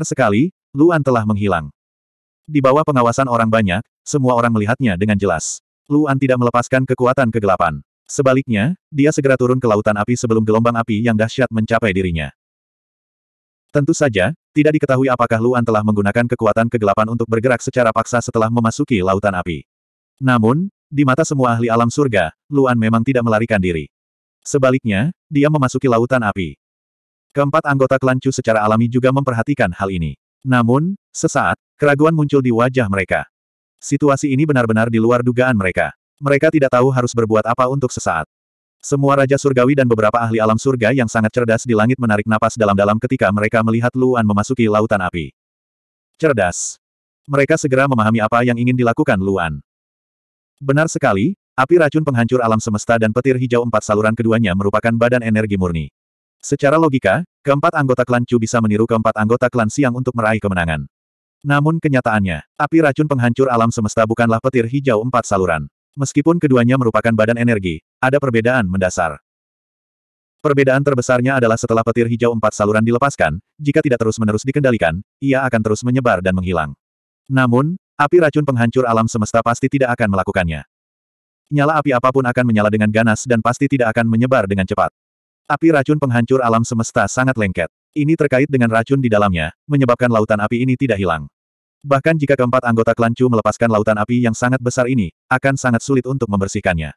sekali, Luan telah menghilang. Di bawah pengawasan orang banyak, semua orang melihatnya dengan jelas. Luan tidak melepaskan kekuatan kegelapan. Sebaliknya, dia segera turun ke lautan api sebelum gelombang api yang dahsyat mencapai dirinya. Tentu saja, tidak diketahui apakah Luan telah menggunakan kekuatan kegelapan untuk bergerak secara paksa setelah memasuki lautan api. Namun, di mata semua ahli alam surga, Luan memang tidak melarikan diri. Sebaliknya, dia memasuki lautan api. Keempat anggota klan Chu secara alami juga memperhatikan hal ini. Namun, sesaat, keraguan muncul di wajah mereka. Situasi ini benar-benar di luar dugaan mereka. Mereka tidak tahu harus berbuat apa untuk sesaat. Semua Raja Surgawi dan beberapa ahli alam surga yang sangat cerdas di langit menarik napas dalam-dalam ketika mereka melihat Luan memasuki lautan api. Cerdas. Mereka segera memahami apa yang ingin dilakukan Luan. Benar sekali, api racun penghancur alam semesta dan petir hijau empat saluran keduanya merupakan badan energi murni. Secara logika, keempat anggota klan Chu bisa meniru keempat anggota klan Siang untuk meraih kemenangan. Namun kenyataannya, api racun penghancur alam semesta bukanlah petir hijau empat saluran. Meskipun keduanya merupakan badan energi, ada perbedaan mendasar. Perbedaan terbesarnya adalah setelah petir hijau empat saluran dilepaskan, jika tidak terus-menerus dikendalikan, ia akan terus menyebar dan menghilang. Namun, api racun penghancur alam semesta pasti tidak akan melakukannya. Nyala api apapun akan menyala dengan ganas dan pasti tidak akan menyebar dengan cepat. Api racun penghancur alam semesta sangat lengket. Ini terkait dengan racun di dalamnya, menyebabkan lautan api ini tidak hilang. Bahkan jika keempat anggota klan Chu melepaskan lautan api yang sangat besar ini, akan sangat sulit untuk membersihkannya.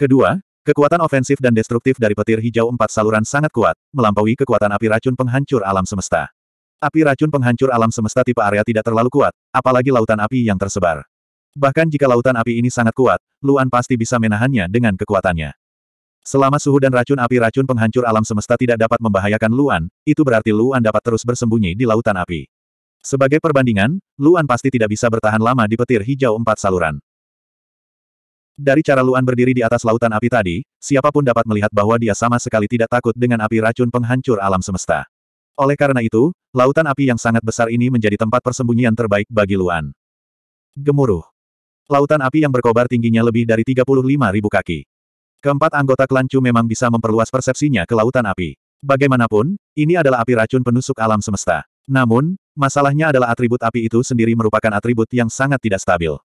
Kedua, kekuatan ofensif dan destruktif dari petir hijau empat saluran sangat kuat, melampaui kekuatan api racun penghancur alam semesta. Api racun penghancur alam semesta tipe area tidak terlalu kuat, apalagi lautan api yang tersebar. Bahkan jika lautan api ini sangat kuat, Luan pasti bisa menahannya dengan kekuatannya. Selama suhu dan racun api racun penghancur alam semesta tidak dapat membahayakan Luan, itu berarti Luan dapat terus bersembunyi di lautan api. Sebagai perbandingan, Luan pasti tidak bisa bertahan lama di petir hijau empat saluran. Dari cara Luan berdiri di atas lautan api tadi, siapapun dapat melihat bahwa dia sama sekali tidak takut dengan api racun penghancur alam semesta. Oleh karena itu, lautan api yang sangat besar ini menjadi tempat persembunyian terbaik bagi Luan. Gemuruh. Lautan api yang berkobar tingginya lebih dari 35.000 kaki. Keempat anggota klan Chu memang bisa memperluas persepsinya ke lautan api. Bagaimanapun, ini adalah api racun penusuk alam semesta. Namun, masalahnya adalah atribut api itu sendiri merupakan atribut yang sangat tidak stabil.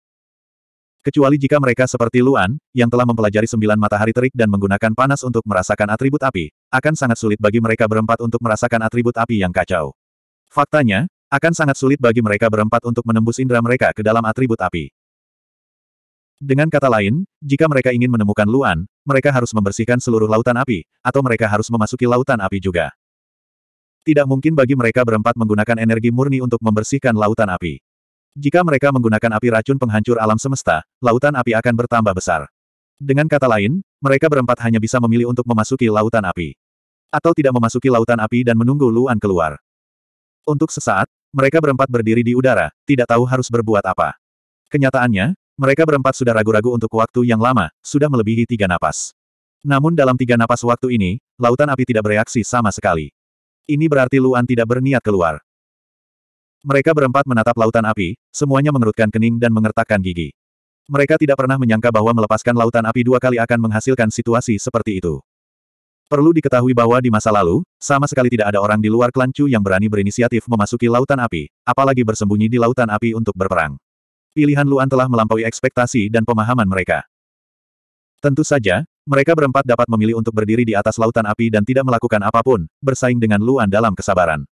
Kecuali jika mereka seperti Luan, yang telah mempelajari sembilan matahari terik dan menggunakan panas untuk merasakan atribut api, akan sangat sulit bagi mereka berempat untuk merasakan atribut api yang kacau. Faktanya, akan sangat sulit bagi mereka berempat untuk menembus indera mereka ke dalam atribut api. Dengan kata lain, jika mereka ingin menemukan Luan, mereka harus membersihkan seluruh lautan api, atau mereka harus memasuki lautan api juga. Tidak mungkin bagi mereka berempat menggunakan energi murni untuk membersihkan lautan api. Jika mereka menggunakan api racun penghancur alam semesta, lautan api akan bertambah besar. Dengan kata lain, mereka berempat hanya bisa memilih untuk memasuki lautan api. Atau tidak memasuki lautan api dan menunggu Luan keluar. Untuk sesaat, mereka berempat berdiri di udara, tidak tahu harus berbuat apa. Kenyataannya, mereka berempat sudah ragu-ragu untuk waktu yang lama, sudah melebihi tiga napas. Namun dalam tiga napas waktu ini, lautan api tidak bereaksi sama sekali. Ini berarti Luan tidak berniat keluar. Mereka berempat menatap lautan api, semuanya mengerutkan kening dan mengertakkan gigi. Mereka tidak pernah menyangka bahwa melepaskan lautan api dua kali akan menghasilkan situasi seperti itu. Perlu diketahui bahwa di masa lalu, sama sekali tidak ada orang di luar klan yang berani berinisiatif memasuki lautan api, apalagi bersembunyi di lautan api untuk berperang. Pilihan Luan telah melampaui ekspektasi dan pemahaman mereka. Tentu saja, mereka berempat dapat memilih untuk berdiri di atas lautan api dan tidak melakukan apapun, bersaing dengan Luan dalam kesabaran.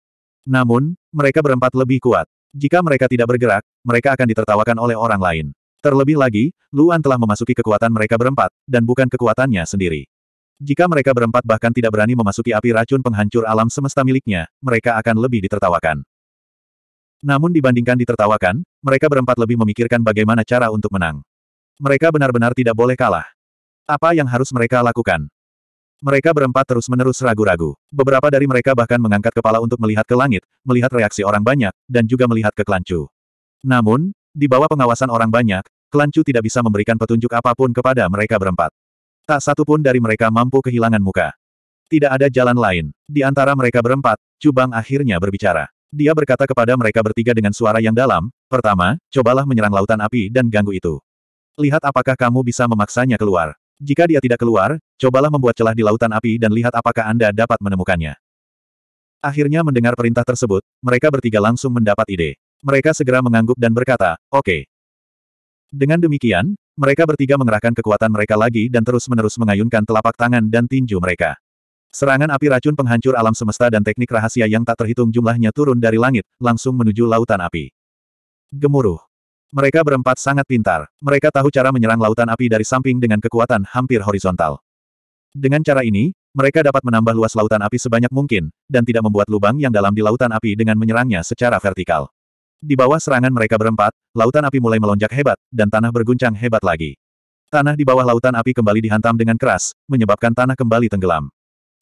Namun, mereka berempat lebih kuat. Jika mereka tidak bergerak, mereka akan ditertawakan oleh orang lain. Terlebih lagi, Luan telah memasuki kekuatan mereka berempat, dan bukan kekuatannya sendiri. Jika mereka berempat bahkan tidak berani memasuki api racun penghancur alam semesta miliknya, mereka akan lebih ditertawakan. Namun dibandingkan ditertawakan, mereka berempat lebih memikirkan bagaimana cara untuk menang. Mereka benar-benar tidak boleh kalah. Apa yang harus mereka lakukan? Mereka berempat terus-menerus ragu-ragu. Beberapa dari mereka bahkan mengangkat kepala untuk melihat ke langit, melihat reaksi orang banyak, dan juga melihat ke Kelancu. Namun, di bawah pengawasan orang banyak, Kelancu tidak bisa memberikan petunjuk apapun kepada mereka berempat. Tak satu pun dari mereka mampu kehilangan muka. Tidak ada jalan lain. Di antara mereka berempat, Cubang akhirnya berbicara. Dia berkata kepada mereka bertiga dengan suara yang dalam, pertama, cobalah menyerang lautan api dan ganggu itu. Lihat apakah kamu bisa memaksanya keluar. Jika dia tidak keluar, cobalah membuat celah di lautan api dan lihat apakah Anda dapat menemukannya. Akhirnya mendengar perintah tersebut, mereka bertiga langsung mendapat ide. Mereka segera mengangguk dan berkata, oke. Okay. Dengan demikian, mereka bertiga mengerahkan kekuatan mereka lagi dan terus-menerus mengayunkan telapak tangan dan tinju mereka. Serangan api racun penghancur alam semesta dan teknik rahasia yang tak terhitung jumlahnya turun dari langit, langsung menuju lautan api. Gemuruh. Mereka berempat sangat pintar. Mereka tahu cara menyerang lautan api dari samping dengan kekuatan hampir horizontal. Dengan cara ini, mereka dapat menambah luas lautan api sebanyak mungkin, dan tidak membuat lubang yang dalam di lautan api dengan menyerangnya secara vertikal. Di bawah serangan mereka berempat, lautan api mulai melonjak hebat, dan tanah berguncang hebat lagi. Tanah di bawah lautan api kembali dihantam dengan keras, menyebabkan tanah kembali tenggelam.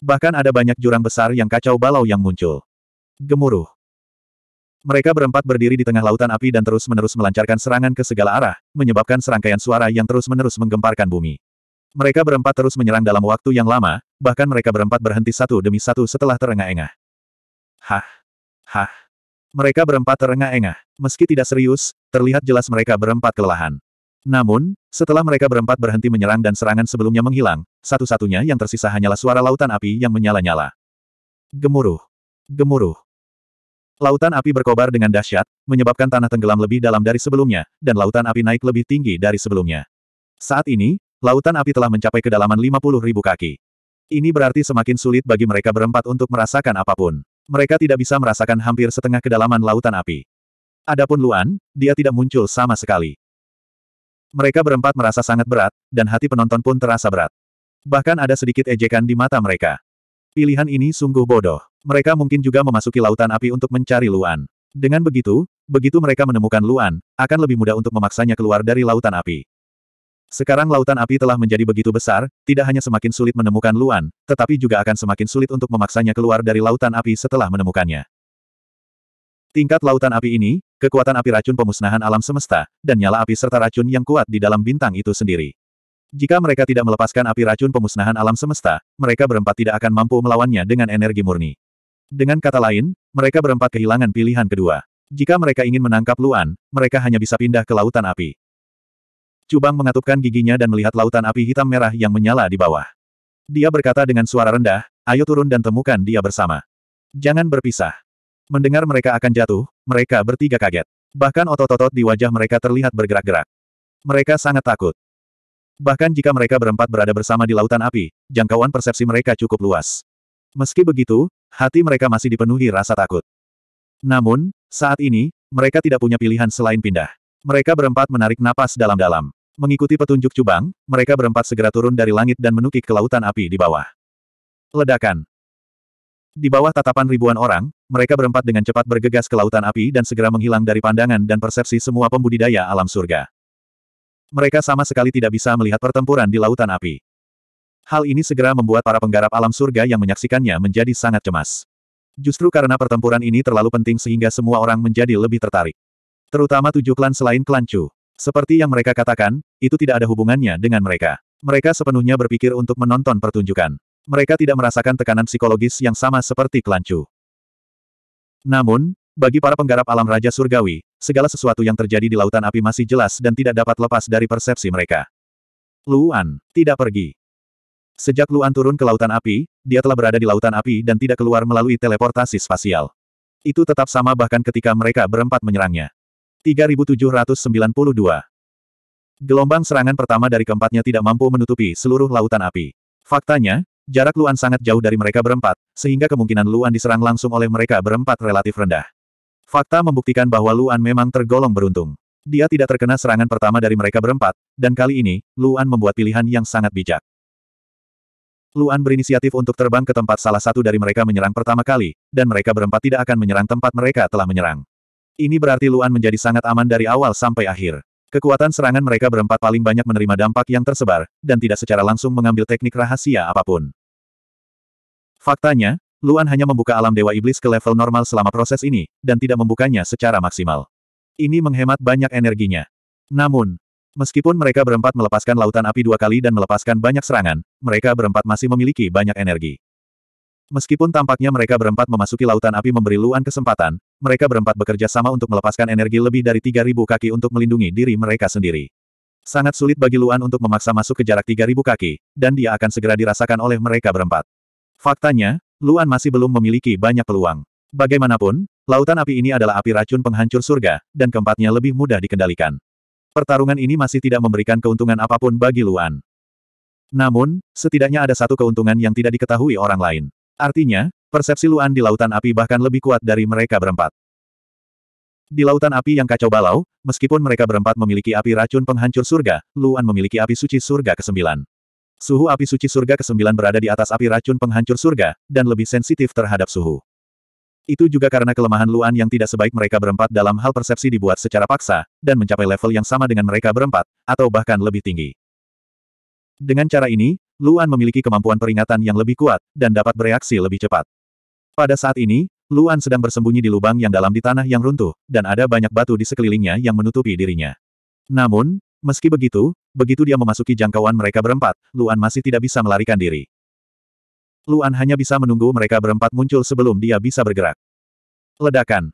Bahkan ada banyak jurang besar yang kacau balau yang muncul. Gemuruh. Mereka berempat berdiri di tengah lautan api dan terus-menerus melancarkan serangan ke segala arah, menyebabkan serangkaian suara yang terus-menerus menggemparkan bumi. Mereka berempat terus menyerang dalam waktu yang lama, bahkan mereka berempat berhenti satu demi satu setelah terengah-engah. Hah. Hah. Mereka berempat terengah-engah. Meski tidak serius, terlihat jelas mereka berempat kelelahan. Namun, setelah mereka berempat berhenti menyerang dan serangan sebelumnya menghilang, satu-satunya yang tersisa hanyalah suara lautan api yang menyala-nyala. Gemuruh. Gemuruh. Lautan api berkobar dengan dahsyat, menyebabkan tanah tenggelam lebih dalam dari sebelumnya, dan lautan api naik lebih tinggi dari sebelumnya. Saat ini, lautan api telah mencapai kedalaman 50 ribu kaki. Ini berarti semakin sulit bagi mereka berempat untuk merasakan apapun. Mereka tidak bisa merasakan hampir setengah kedalaman lautan api. Adapun Luan, dia tidak muncul sama sekali. Mereka berempat merasa sangat berat, dan hati penonton pun terasa berat. Bahkan ada sedikit ejekan di mata mereka. Pilihan ini sungguh bodoh. Mereka mungkin juga memasuki lautan api untuk mencari Luan. Dengan begitu, begitu mereka menemukan Luan, akan lebih mudah untuk memaksanya keluar dari lautan api. Sekarang lautan api telah menjadi begitu besar, tidak hanya semakin sulit menemukan Luan, tetapi juga akan semakin sulit untuk memaksanya keluar dari lautan api setelah menemukannya. Tingkat lautan api ini, kekuatan api racun pemusnahan alam semesta, dan nyala api serta racun yang kuat di dalam bintang itu sendiri. Jika mereka tidak melepaskan api racun pemusnahan alam semesta, mereka berempat tidak akan mampu melawannya dengan energi murni. Dengan kata lain, mereka berempat kehilangan pilihan kedua. Jika mereka ingin menangkap Luan, mereka hanya bisa pindah ke lautan api. Cubang mengatupkan giginya dan melihat lautan api hitam merah yang menyala di bawah. Dia berkata dengan suara rendah, ayo turun dan temukan dia bersama. Jangan berpisah. Mendengar mereka akan jatuh, mereka bertiga kaget. Bahkan otot-otot di wajah mereka terlihat bergerak-gerak. Mereka sangat takut. Bahkan jika mereka berempat berada bersama di lautan api, jangkauan persepsi mereka cukup luas. Meski begitu, hati mereka masih dipenuhi rasa takut. Namun, saat ini, mereka tidak punya pilihan selain pindah. Mereka berempat menarik napas dalam-dalam. Mengikuti petunjuk cubang, mereka berempat segera turun dari langit dan menukik ke lautan api di bawah. Ledakan. Di bawah tatapan ribuan orang, mereka berempat dengan cepat bergegas ke lautan api dan segera menghilang dari pandangan dan persepsi semua pembudidaya alam surga. Mereka sama sekali tidak bisa melihat pertempuran di lautan api. Hal ini segera membuat para penggarap alam surga yang menyaksikannya menjadi sangat cemas. Justru karena pertempuran ini terlalu penting sehingga semua orang menjadi lebih tertarik. Terutama tujuh klan selain klan Chu. Seperti yang mereka katakan, itu tidak ada hubungannya dengan mereka. Mereka sepenuhnya berpikir untuk menonton pertunjukan. Mereka tidak merasakan tekanan psikologis yang sama seperti klan Chu. Namun, bagi para penggarap alam Raja Surgawi, segala sesuatu yang terjadi di lautan api masih jelas dan tidak dapat lepas dari persepsi mereka. Luan, tidak pergi. Sejak Luan turun ke lautan api, dia telah berada di lautan api dan tidak keluar melalui teleportasi spasial. Itu tetap sama bahkan ketika mereka berempat menyerangnya. 3792 Gelombang serangan pertama dari keempatnya tidak mampu menutupi seluruh lautan api. Faktanya, Jarak Luan sangat jauh dari mereka berempat, sehingga kemungkinan Luan diserang langsung oleh mereka berempat relatif rendah. Fakta membuktikan bahwa Luan memang tergolong beruntung. Dia tidak terkena serangan pertama dari mereka berempat, dan kali ini, Luan membuat pilihan yang sangat bijak. Luan berinisiatif untuk terbang ke tempat salah satu dari mereka menyerang pertama kali, dan mereka berempat tidak akan menyerang tempat mereka telah menyerang. Ini berarti Luan menjadi sangat aman dari awal sampai akhir. Kekuatan serangan mereka berempat paling banyak menerima dampak yang tersebar, dan tidak secara langsung mengambil teknik rahasia apapun. Faktanya, Luan hanya membuka alam Dewa Iblis ke level normal selama proses ini, dan tidak membukanya secara maksimal. Ini menghemat banyak energinya. Namun, meskipun mereka berempat melepaskan lautan api dua kali dan melepaskan banyak serangan, mereka berempat masih memiliki banyak energi. Meskipun tampaknya mereka berempat memasuki lautan api memberi Luan kesempatan, mereka berempat bekerja sama untuk melepaskan energi lebih dari 3.000 kaki untuk melindungi diri mereka sendiri. Sangat sulit bagi Luan untuk memaksa masuk ke jarak 3.000 kaki, dan dia akan segera dirasakan oleh mereka berempat. Faktanya, Luan masih belum memiliki banyak peluang. Bagaimanapun, lautan api ini adalah api racun penghancur surga, dan keempatnya lebih mudah dikendalikan. Pertarungan ini masih tidak memberikan keuntungan apapun bagi Luan. Namun, setidaknya ada satu keuntungan yang tidak diketahui orang lain. Artinya, persepsi Luan di lautan api bahkan lebih kuat dari mereka berempat. Di lautan api yang kacau balau, meskipun mereka berempat memiliki api racun penghancur surga, Luan memiliki api suci surga ke-9. Suhu api suci surga ke-9 berada di atas api racun penghancur surga, dan lebih sensitif terhadap suhu. Itu juga karena kelemahan Luan yang tidak sebaik mereka berempat dalam hal persepsi dibuat secara paksa, dan mencapai level yang sama dengan mereka berempat, atau bahkan lebih tinggi. Dengan cara ini, Luan memiliki kemampuan peringatan yang lebih kuat, dan dapat bereaksi lebih cepat. Pada saat ini, Luan sedang bersembunyi di lubang yang dalam di tanah yang runtuh, dan ada banyak batu di sekelilingnya yang menutupi dirinya. Namun, meski begitu, begitu dia memasuki jangkauan mereka berempat, Luan masih tidak bisa melarikan diri. Luan hanya bisa menunggu mereka berempat muncul sebelum dia bisa bergerak. Ledakan.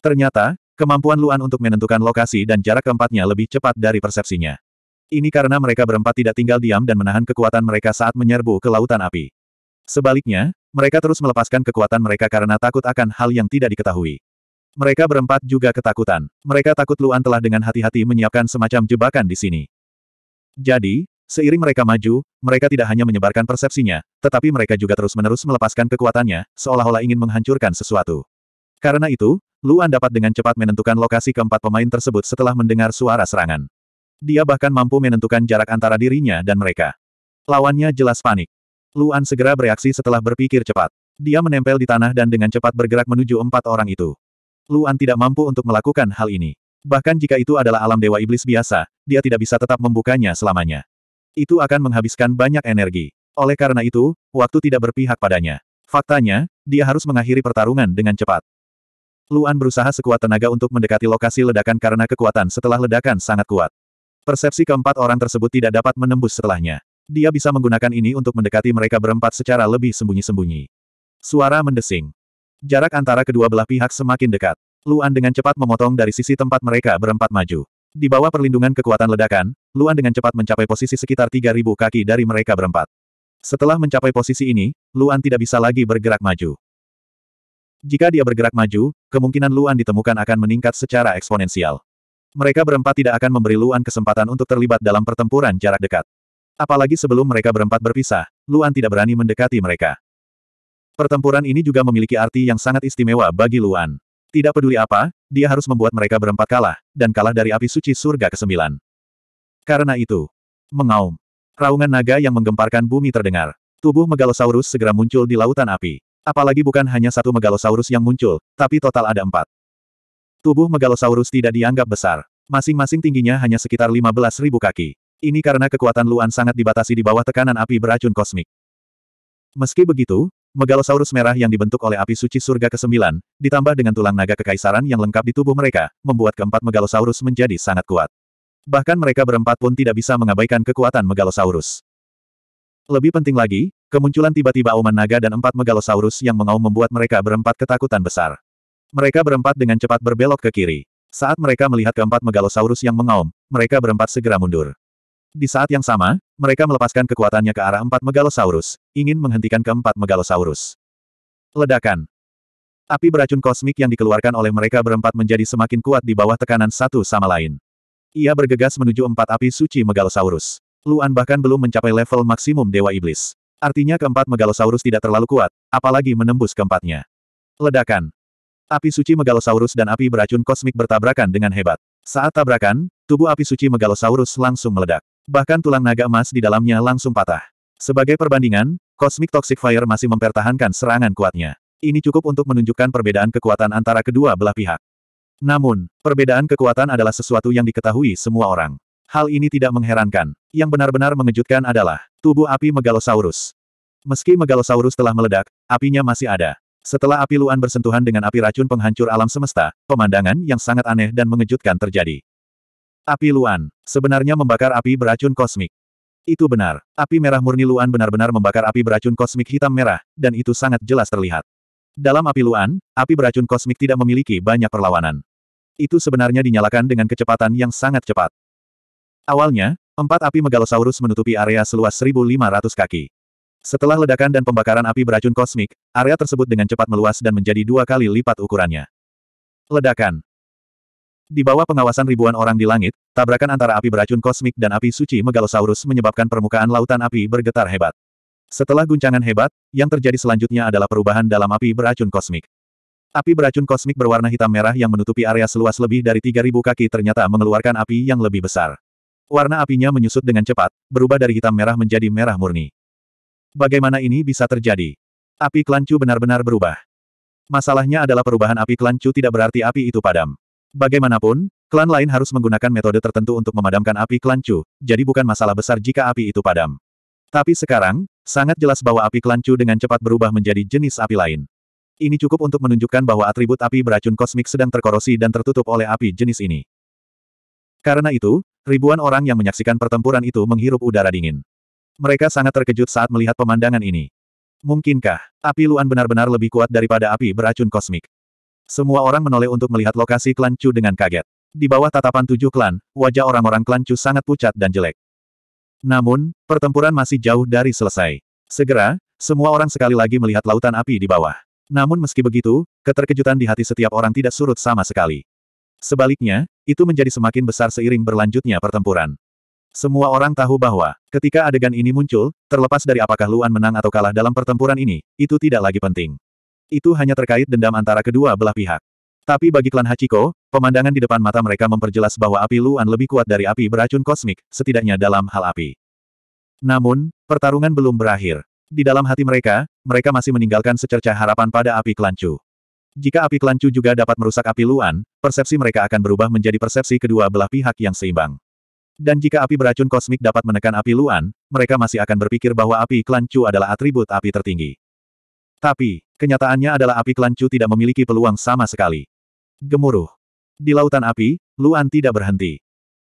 Ternyata, kemampuan Luan untuk menentukan lokasi dan jarak keempatnya lebih cepat dari persepsinya. Ini karena mereka berempat tidak tinggal diam dan menahan kekuatan mereka saat menyerbu ke lautan api. Sebaliknya, mereka terus melepaskan kekuatan mereka karena takut akan hal yang tidak diketahui. Mereka berempat juga ketakutan. Mereka takut Luan telah dengan hati-hati menyiapkan semacam jebakan di sini. Jadi, seiring mereka maju, mereka tidak hanya menyebarkan persepsinya, tetapi mereka juga terus-menerus melepaskan kekuatannya, seolah-olah ingin menghancurkan sesuatu. Karena itu, Luan dapat dengan cepat menentukan lokasi keempat pemain tersebut setelah mendengar suara serangan. Dia bahkan mampu menentukan jarak antara dirinya dan mereka. Lawannya jelas panik. Luan segera bereaksi setelah berpikir cepat. Dia menempel di tanah dan dengan cepat bergerak menuju empat orang itu. Luan tidak mampu untuk melakukan hal ini. Bahkan jika itu adalah alam dewa iblis biasa, dia tidak bisa tetap membukanya selamanya. Itu akan menghabiskan banyak energi. Oleh karena itu, waktu tidak berpihak padanya. Faktanya, dia harus mengakhiri pertarungan dengan cepat. Luan berusaha sekuat tenaga untuk mendekati lokasi ledakan karena kekuatan setelah ledakan sangat kuat. Persepsi keempat orang tersebut tidak dapat menembus setelahnya. Dia bisa menggunakan ini untuk mendekati mereka berempat secara lebih sembunyi-sembunyi. Suara mendesing. Jarak antara kedua belah pihak semakin dekat. Luan dengan cepat memotong dari sisi tempat mereka berempat maju. Di bawah perlindungan kekuatan ledakan, Luan dengan cepat mencapai posisi sekitar 3.000 kaki dari mereka berempat. Setelah mencapai posisi ini, Luan tidak bisa lagi bergerak maju. Jika dia bergerak maju, kemungkinan Luan ditemukan akan meningkat secara eksponensial. Mereka berempat tidak akan memberi Luan kesempatan untuk terlibat dalam pertempuran jarak dekat. Apalagi sebelum mereka berempat berpisah, Luan tidak berani mendekati mereka. Pertempuran ini juga memiliki arti yang sangat istimewa bagi Luan. Tidak peduli apa, dia harus membuat mereka berempat kalah, dan kalah dari api suci surga ke-9. Karena itu, mengaum. Raungan naga yang menggemparkan bumi terdengar. Tubuh megalosaurus segera muncul di lautan api. Apalagi bukan hanya satu megalosaurus yang muncul, tapi total ada empat. Tubuh Megalosaurus tidak dianggap besar. Masing-masing tingginya hanya sekitar 15.000 kaki. Ini karena kekuatan Luan sangat dibatasi di bawah tekanan api beracun kosmik. Meski begitu, Megalosaurus merah yang dibentuk oleh api suci surga ke-9, ditambah dengan tulang naga kekaisaran yang lengkap di tubuh mereka, membuat keempat Megalosaurus menjadi sangat kuat. Bahkan mereka berempat pun tidak bisa mengabaikan kekuatan Megalosaurus. Lebih penting lagi, kemunculan tiba-tiba Oman Naga dan empat Megalosaurus yang mengaum membuat mereka berempat ketakutan besar. Mereka berempat dengan cepat berbelok ke kiri. Saat mereka melihat keempat megalosaurus yang mengaum, mereka berempat segera mundur. Di saat yang sama, mereka melepaskan kekuatannya ke arah empat megalosaurus, ingin menghentikan keempat megalosaurus. Ledakan. Api beracun kosmik yang dikeluarkan oleh mereka berempat menjadi semakin kuat di bawah tekanan satu sama lain. Ia bergegas menuju empat api suci megalosaurus. Luan bahkan belum mencapai level maksimum Dewa Iblis. Artinya keempat megalosaurus tidak terlalu kuat, apalagi menembus keempatnya. Ledakan. Api suci Megalosaurus dan api beracun kosmik bertabrakan dengan hebat. Saat tabrakan, tubuh api suci Megalosaurus langsung meledak. Bahkan tulang naga emas di dalamnya langsung patah. Sebagai perbandingan, Cosmic Toxic Fire masih mempertahankan serangan kuatnya. Ini cukup untuk menunjukkan perbedaan kekuatan antara kedua belah pihak. Namun, perbedaan kekuatan adalah sesuatu yang diketahui semua orang. Hal ini tidak mengherankan. Yang benar-benar mengejutkan adalah tubuh api Megalosaurus. Meski Megalosaurus telah meledak, apinya masih ada. Setelah api Luan bersentuhan dengan api racun penghancur alam semesta, pemandangan yang sangat aneh dan mengejutkan terjadi. Api Luan sebenarnya membakar api beracun kosmik. Itu benar, api merah murni Luan benar-benar membakar api beracun kosmik hitam merah, dan itu sangat jelas terlihat. Dalam api Luan, api beracun kosmik tidak memiliki banyak perlawanan. Itu sebenarnya dinyalakan dengan kecepatan yang sangat cepat. Awalnya, empat api megalosaurus menutupi area seluas 1.500 kaki. Setelah ledakan dan pembakaran api beracun kosmik, area tersebut dengan cepat meluas dan menjadi dua kali lipat ukurannya. Ledakan Di bawah pengawasan ribuan orang di langit, tabrakan antara api beracun kosmik dan api suci Megalosaurus menyebabkan permukaan lautan api bergetar hebat. Setelah guncangan hebat, yang terjadi selanjutnya adalah perubahan dalam api beracun kosmik. Api beracun kosmik berwarna hitam merah yang menutupi area seluas lebih dari 3.000 kaki ternyata mengeluarkan api yang lebih besar. Warna apinya menyusut dengan cepat, berubah dari hitam merah menjadi merah murni. Bagaimana ini bisa terjadi? Api kelancu benar-benar berubah. Masalahnya adalah perubahan api kelancu tidak berarti api itu padam. Bagaimanapun, klan lain harus menggunakan metode tertentu untuk memadamkan api kelancu, jadi bukan masalah besar jika api itu padam. Tapi sekarang, sangat jelas bahwa api kelancu dengan cepat berubah menjadi jenis api lain. Ini cukup untuk menunjukkan bahwa atribut api beracun kosmik sedang terkorosi dan tertutup oleh api jenis ini. Karena itu, ribuan orang yang menyaksikan pertempuran itu menghirup udara dingin. Mereka sangat terkejut saat melihat pemandangan ini. Mungkinkah, api Luan benar-benar lebih kuat daripada api beracun kosmik? Semua orang menoleh untuk melihat lokasi klan Chu dengan kaget. Di bawah tatapan tujuh klan, wajah orang-orang klan Chu sangat pucat dan jelek. Namun, pertempuran masih jauh dari selesai. Segera, semua orang sekali lagi melihat lautan api di bawah. Namun meski begitu, keterkejutan di hati setiap orang tidak surut sama sekali. Sebaliknya, itu menjadi semakin besar seiring berlanjutnya pertempuran. Semua orang tahu bahwa, ketika adegan ini muncul, terlepas dari apakah Luan menang atau kalah dalam pertempuran ini, itu tidak lagi penting. Itu hanya terkait dendam antara kedua belah pihak. Tapi bagi klan Hachiko, pemandangan di depan mata mereka memperjelas bahwa api Luan lebih kuat dari api beracun kosmik, setidaknya dalam hal api. Namun, pertarungan belum berakhir. Di dalam hati mereka, mereka masih meninggalkan secerca harapan pada api klan Chu. Jika api klan Chu juga dapat merusak api Luan, persepsi mereka akan berubah menjadi persepsi kedua belah pihak yang seimbang. Dan jika api beracun kosmik dapat menekan api Luan, mereka masih akan berpikir bahwa api klan Chu adalah atribut api tertinggi. Tapi, kenyataannya adalah api klan Chu tidak memiliki peluang sama sekali. Gemuruh. Di lautan api, Luan tidak berhenti.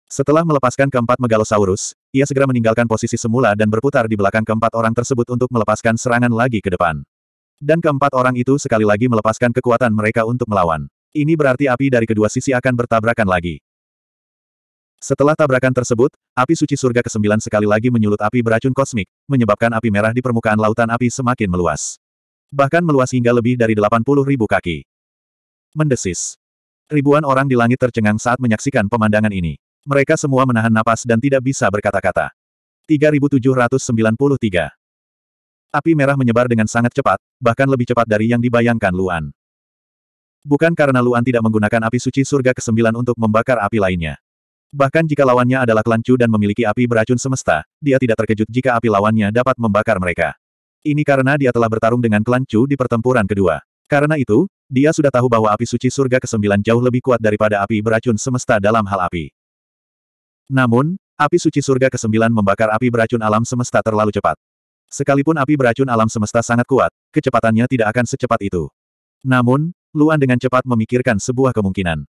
Setelah melepaskan keempat megalosaurus, ia segera meninggalkan posisi semula dan berputar di belakang keempat orang tersebut untuk melepaskan serangan lagi ke depan. Dan keempat orang itu sekali lagi melepaskan kekuatan mereka untuk melawan. Ini berarti api dari kedua sisi akan bertabrakan lagi. Setelah tabrakan tersebut, api suci surga ke-9 sekali lagi menyulut api beracun kosmik, menyebabkan api merah di permukaan lautan api semakin meluas. Bahkan meluas hingga lebih dari 80 ribu kaki. Mendesis. Ribuan orang di langit tercengang saat menyaksikan pemandangan ini. Mereka semua menahan napas dan tidak bisa berkata-kata. 3793. Api merah menyebar dengan sangat cepat, bahkan lebih cepat dari yang dibayangkan Luan. Bukan karena Luan tidak menggunakan api suci surga ke-9 untuk membakar api lainnya. Bahkan jika lawannya adalah klan Chu dan memiliki api beracun semesta, dia tidak terkejut jika api lawannya dapat membakar mereka. Ini karena dia telah bertarung dengan klan Chu di pertempuran kedua. Karena itu, dia sudah tahu bahwa api suci surga ke-9 jauh lebih kuat daripada api beracun semesta dalam hal api. Namun, api suci surga ke-9 membakar api beracun alam semesta terlalu cepat. Sekalipun api beracun alam semesta sangat kuat, kecepatannya tidak akan secepat itu. Namun, Luan dengan cepat memikirkan sebuah kemungkinan.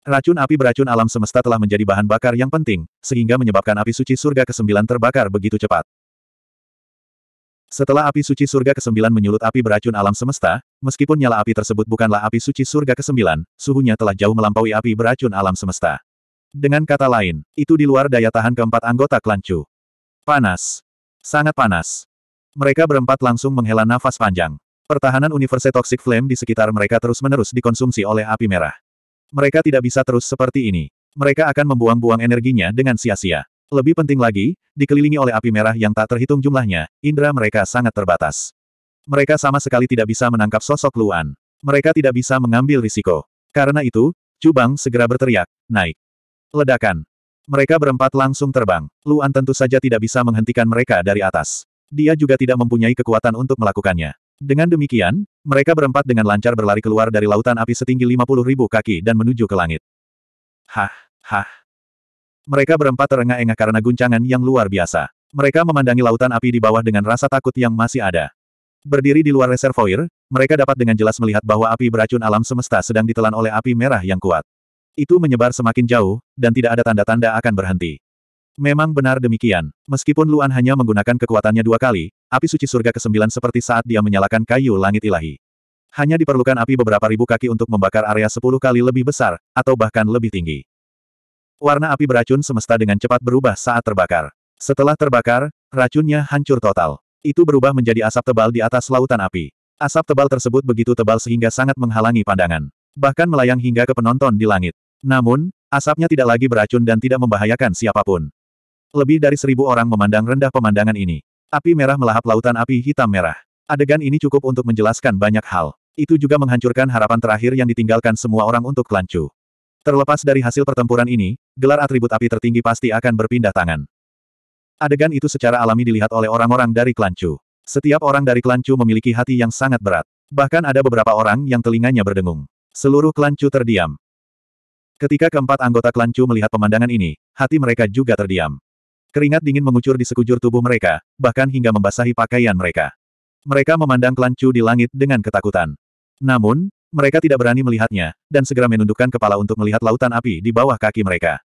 Racun api beracun alam semesta telah menjadi bahan bakar yang penting, sehingga menyebabkan api suci surga ke-9 terbakar begitu cepat. Setelah api suci surga ke-9 menyulut api beracun alam semesta, meskipun nyala api tersebut bukanlah api suci surga ke-9, suhunya telah jauh melampaui api beracun alam semesta. Dengan kata lain, itu di luar daya tahan keempat anggota klan Panas. Sangat panas. Mereka berempat langsung menghela nafas panjang. Pertahanan Universe Toxic Flame di sekitar mereka terus-menerus dikonsumsi oleh api merah. Mereka tidak bisa terus seperti ini. Mereka akan membuang-buang energinya dengan sia-sia. Lebih penting lagi, dikelilingi oleh api merah yang tak terhitung jumlahnya, indera mereka sangat terbatas. Mereka sama sekali tidak bisa menangkap sosok Luan. Mereka tidak bisa mengambil risiko. Karena itu, Cubang segera berteriak, naik. Ledakan. Mereka berempat langsung terbang. Luan tentu saja tidak bisa menghentikan mereka dari atas. Dia juga tidak mempunyai kekuatan untuk melakukannya. Dengan demikian, mereka berempat dengan lancar berlari keluar dari lautan api setinggi 50 ribu kaki dan menuju ke langit. Hah, hah. Mereka berempat terengah-engah karena guncangan yang luar biasa. Mereka memandangi lautan api di bawah dengan rasa takut yang masih ada. Berdiri di luar reservoir, mereka dapat dengan jelas melihat bahwa api beracun alam semesta sedang ditelan oleh api merah yang kuat. Itu menyebar semakin jauh, dan tidak ada tanda-tanda akan berhenti. Memang benar demikian. Meskipun Luan hanya menggunakan kekuatannya dua kali, api suci surga ke-9 seperti saat dia menyalakan kayu langit ilahi. Hanya diperlukan api beberapa ribu kaki untuk membakar area sepuluh kali lebih besar, atau bahkan lebih tinggi. Warna api beracun semesta dengan cepat berubah saat terbakar. Setelah terbakar, racunnya hancur total. Itu berubah menjadi asap tebal di atas lautan api. Asap tebal tersebut begitu tebal sehingga sangat menghalangi pandangan. Bahkan melayang hingga ke penonton di langit. Namun, asapnya tidak lagi beracun dan tidak membahayakan siapapun. Lebih dari seribu orang memandang rendah pemandangan ini. Api merah melahap lautan api hitam merah. Adegan ini cukup untuk menjelaskan banyak hal. Itu juga menghancurkan harapan terakhir yang ditinggalkan semua orang untuk Klancu. Terlepas dari hasil pertempuran ini, gelar atribut api tertinggi pasti akan berpindah tangan. Adegan itu secara alami dilihat oleh orang-orang dari Klancu. Setiap orang dari Klancu memiliki hati yang sangat berat. Bahkan ada beberapa orang yang telinganya berdengung. Seluruh Klancu terdiam. Ketika keempat anggota Klancu melihat pemandangan ini, hati mereka juga terdiam. Keringat dingin mengucur di sekujur tubuh mereka, bahkan hingga membasahi pakaian mereka. Mereka memandang klan Chu di langit dengan ketakutan. Namun, mereka tidak berani melihatnya, dan segera menundukkan kepala untuk melihat lautan api di bawah kaki mereka.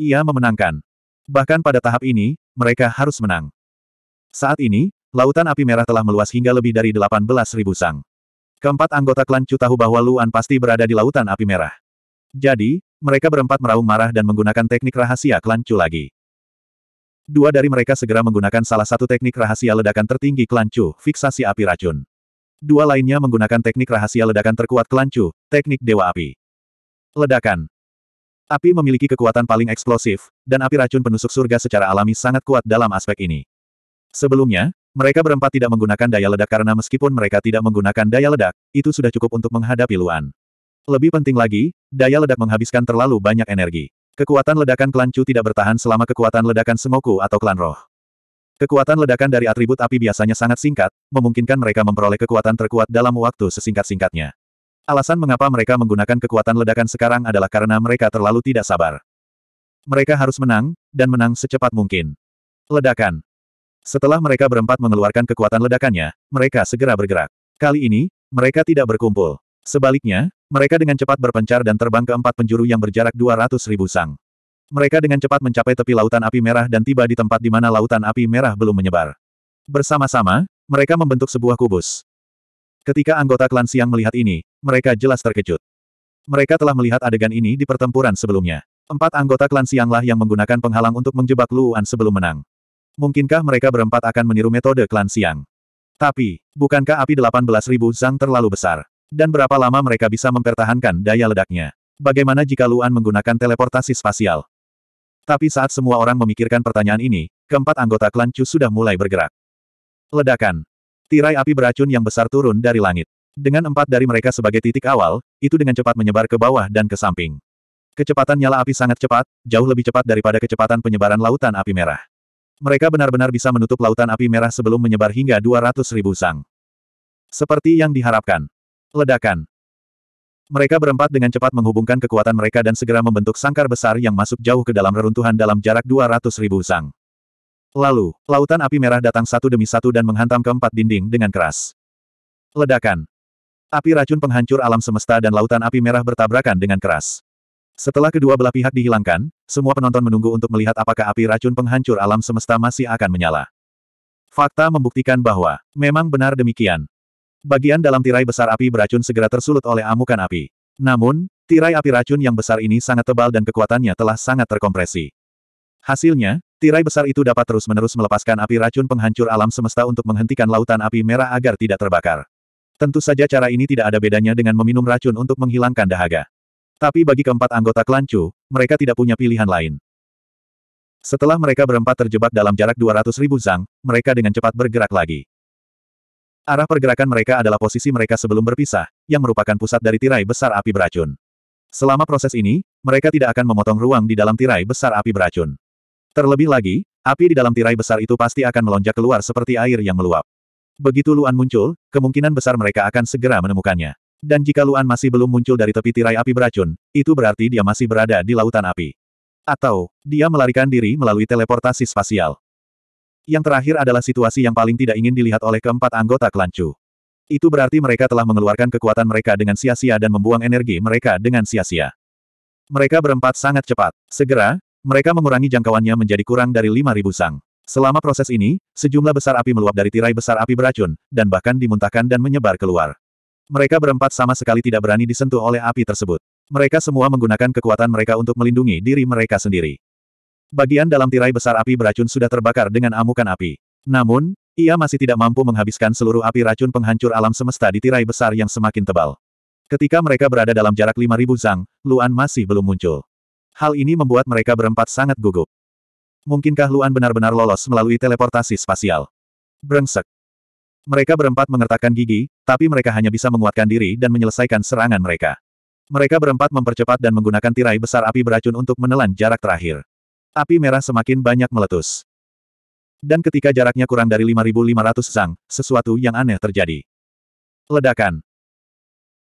Ia memenangkan. Bahkan pada tahap ini, mereka harus menang. Saat ini, lautan api merah telah meluas hingga lebih dari ribu sang. Keempat anggota klan Chu tahu bahwa Luan pasti berada di lautan api merah. Jadi, mereka berempat meraung marah dan menggunakan teknik rahasia klan Chu lagi. Dua dari mereka segera menggunakan salah satu teknik rahasia ledakan tertinggi kelancu, fiksasi api racun. Dua lainnya menggunakan teknik rahasia ledakan terkuat kelancu, teknik dewa api. Ledakan. Api memiliki kekuatan paling eksplosif, dan api racun penusuk surga secara alami sangat kuat dalam aspek ini. Sebelumnya, mereka berempat tidak menggunakan daya ledak karena meskipun mereka tidak menggunakan daya ledak, itu sudah cukup untuk menghadapi Luan. Lebih penting lagi, daya ledak menghabiskan terlalu banyak energi. Kekuatan ledakan klan Chu tidak bertahan selama kekuatan ledakan Semoku atau klan roh. Kekuatan ledakan dari atribut api biasanya sangat singkat, memungkinkan mereka memperoleh kekuatan terkuat dalam waktu sesingkat-singkatnya. Alasan mengapa mereka menggunakan kekuatan ledakan sekarang adalah karena mereka terlalu tidak sabar. Mereka harus menang, dan menang secepat mungkin. Ledakan. Setelah mereka berempat mengeluarkan kekuatan ledakannya, mereka segera bergerak. Kali ini, mereka tidak berkumpul. Sebaliknya, mereka dengan cepat berpencar dan terbang ke empat penjuru yang berjarak 200 ribu sang. Mereka dengan cepat mencapai tepi lautan api merah dan tiba di tempat di mana lautan api merah belum menyebar. Bersama-sama, mereka membentuk sebuah kubus. Ketika anggota klan Siang melihat ini, mereka jelas terkejut. Mereka telah melihat adegan ini di pertempuran sebelumnya. Empat anggota klan Sianglah yang menggunakan penghalang untuk menjebak Luan sebelum menang. Mungkinkah mereka berempat akan meniru metode klan Siang? Tapi, bukankah api 18.000 Zhang terlalu besar? Dan berapa lama mereka bisa mempertahankan daya ledaknya? Bagaimana jika Luan menggunakan teleportasi spasial? Tapi saat semua orang memikirkan pertanyaan ini, keempat anggota klan Chu sudah mulai bergerak. Ledakan. Tirai api beracun yang besar turun dari langit. Dengan empat dari mereka sebagai titik awal, itu dengan cepat menyebar ke bawah dan ke samping. Kecepatan nyala api sangat cepat, jauh lebih cepat daripada kecepatan penyebaran lautan api merah. Mereka benar-benar bisa menutup lautan api merah sebelum menyebar hingga 200 ribu sang. Seperti yang diharapkan, Ledakan. Mereka berempat dengan cepat menghubungkan kekuatan mereka dan segera membentuk sangkar besar yang masuk jauh ke dalam reruntuhan dalam jarak 200 ribu usang. Lalu, lautan api merah datang satu demi satu dan menghantam keempat dinding dengan keras. Ledakan. Api racun penghancur alam semesta dan lautan api merah bertabrakan dengan keras. Setelah kedua belah pihak dihilangkan, semua penonton menunggu untuk melihat apakah api racun penghancur alam semesta masih akan menyala. Fakta membuktikan bahwa, memang benar demikian. Bagian dalam tirai besar api beracun segera tersulut oleh amukan api. Namun, tirai api racun yang besar ini sangat tebal dan kekuatannya telah sangat terkompresi. Hasilnya, tirai besar itu dapat terus-menerus melepaskan api racun penghancur alam semesta untuk menghentikan lautan api merah agar tidak terbakar. Tentu saja cara ini tidak ada bedanya dengan meminum racun untuk menghilangkan dahaga. Tapi bagi keempat anggota klan mereka tidak punya pilihan lain. Setelah mereka berempat terjebak dalam jarak 200 ribu zang, mereka dengan cepat bergerak lagi. Arah pergerakan mereka adalah posisi mereka sebelum berpisah, yang merupakan pusat dari tirai besar api beracun. Selama proses ini, mereka tidak akan memotong ruang di dalam tirai besar api beracun. Terlebih lagi, api di dalam tirai besar itu pasti akan melonjak keluar seperti air yang meluap. Begitu Luan muncul, kemungkinan besar mereka akan segera menemukannya. Dan jika Luan masih belum muncul dari tepi tirai api beracun, itu berarti dia masih berada di lautan api. Atau, dia melarikan diri melalui teleportasi spasial. Yang terakhir adalah situasi yang paling tidak ingin dilihat oleh keempat anggota klan Chu. Itu berarti mereka telah mengeluarkan kekuatan mereka dengan sia-sia dan membuang energi mereka dengan sia-sia. Mereka berempat sangat cepat. Segera, mereka mengurangi jangkauannya menjadi kurang dari 5.000 sang. Selama proses ini, sejumlah besar api meluap dari tirai besar api beracun, dan bahkan dimuntahkan dan menyebar keluar. Mereka berempat sama sekali tidak berani disentuh oleh api tersebut. Mereka semua menggunakan kekuatan mereka untuk melindungi diri mereka sendiri. Bagian dalam tirai besar api beracun sudah terbakar dengan amukan api. Namun, ia masih tidak mampu menghabiskan seluruh api racun penghancur alam semesta di tirai besar yang semakin tebal. Ketika mereka berada dalam jarak 5000 zang, Luan masih belum muncul. Hal ini membuat mereka berempat sangat gugup. Mungkinkah Luan benar-benar lolos melalui teleportasi spasial? Brengsek. Mereka berempat mengertakkan gigi, tapi mereka hanya bisa menguatkan diri dan menyelesaikan serangan mereka. Mereka berempat mempercepat dan menggunakan tirai besar api beracun untuk menelan jarak terakhir api merah semakin banyak meletus. Dan ketika jaraknya kurang dari 5.500 zang, sesuatu yang aneh terjadi. Ledakan.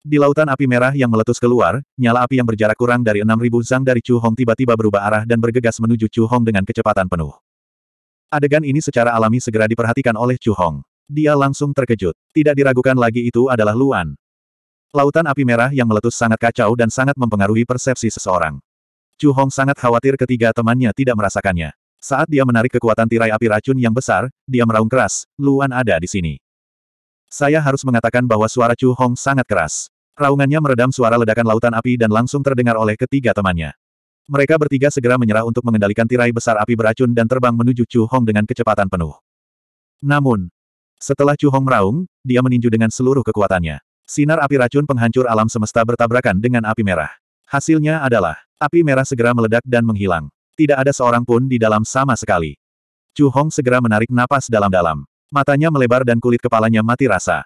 Di lautan api merah yang meletus keluar, nyala api yang berjarak kurang dari 6.000 zang dari Chu Hong tiba-tiba berubah arah dan bergegas menuju Chu Hong dengan kecepatan penuh. Adegan ini secara alami segera diperhatikan oleh Chu Hong. Dia langsung terkejut. Tidak diragukan lagi itu adalah Luan. Lautan api merah yang meletus sangat kacau dan sangat mempengaruhi persepsi seseorang. Chu Hong sangat khawatir ketiga temannya tidak merasakannya. Saat dia menarik kekuatan tirai api racun yang besar, dia meraung keras, Luan ada di sini. Saya harus mengatakan bahwa suara Chu Hong sangat keras. Raungannya meredam suara ledakan lautan api dan langsung terdengar oleh ketiga temannya. Mereka bertiga segera menyerah untuk mengendalikan tirai besar api beracun dan terbang menuju Chu Hong dengan kecepatan penuh. Namun, setelah Chu Hong meraung, dia meninju dengan seluruh kekuatannya. Sinar api racun penghancur alam semesta bertabrakan dengan api merah. Hasilnya adalah Api merah segera meledak dan menghilang. Tidak ada seorang pun di dalam sama sekali. Chu Hong segera menarik napas dalam-dalam. Matanya melebar dan kulit kepalanya mati rasa.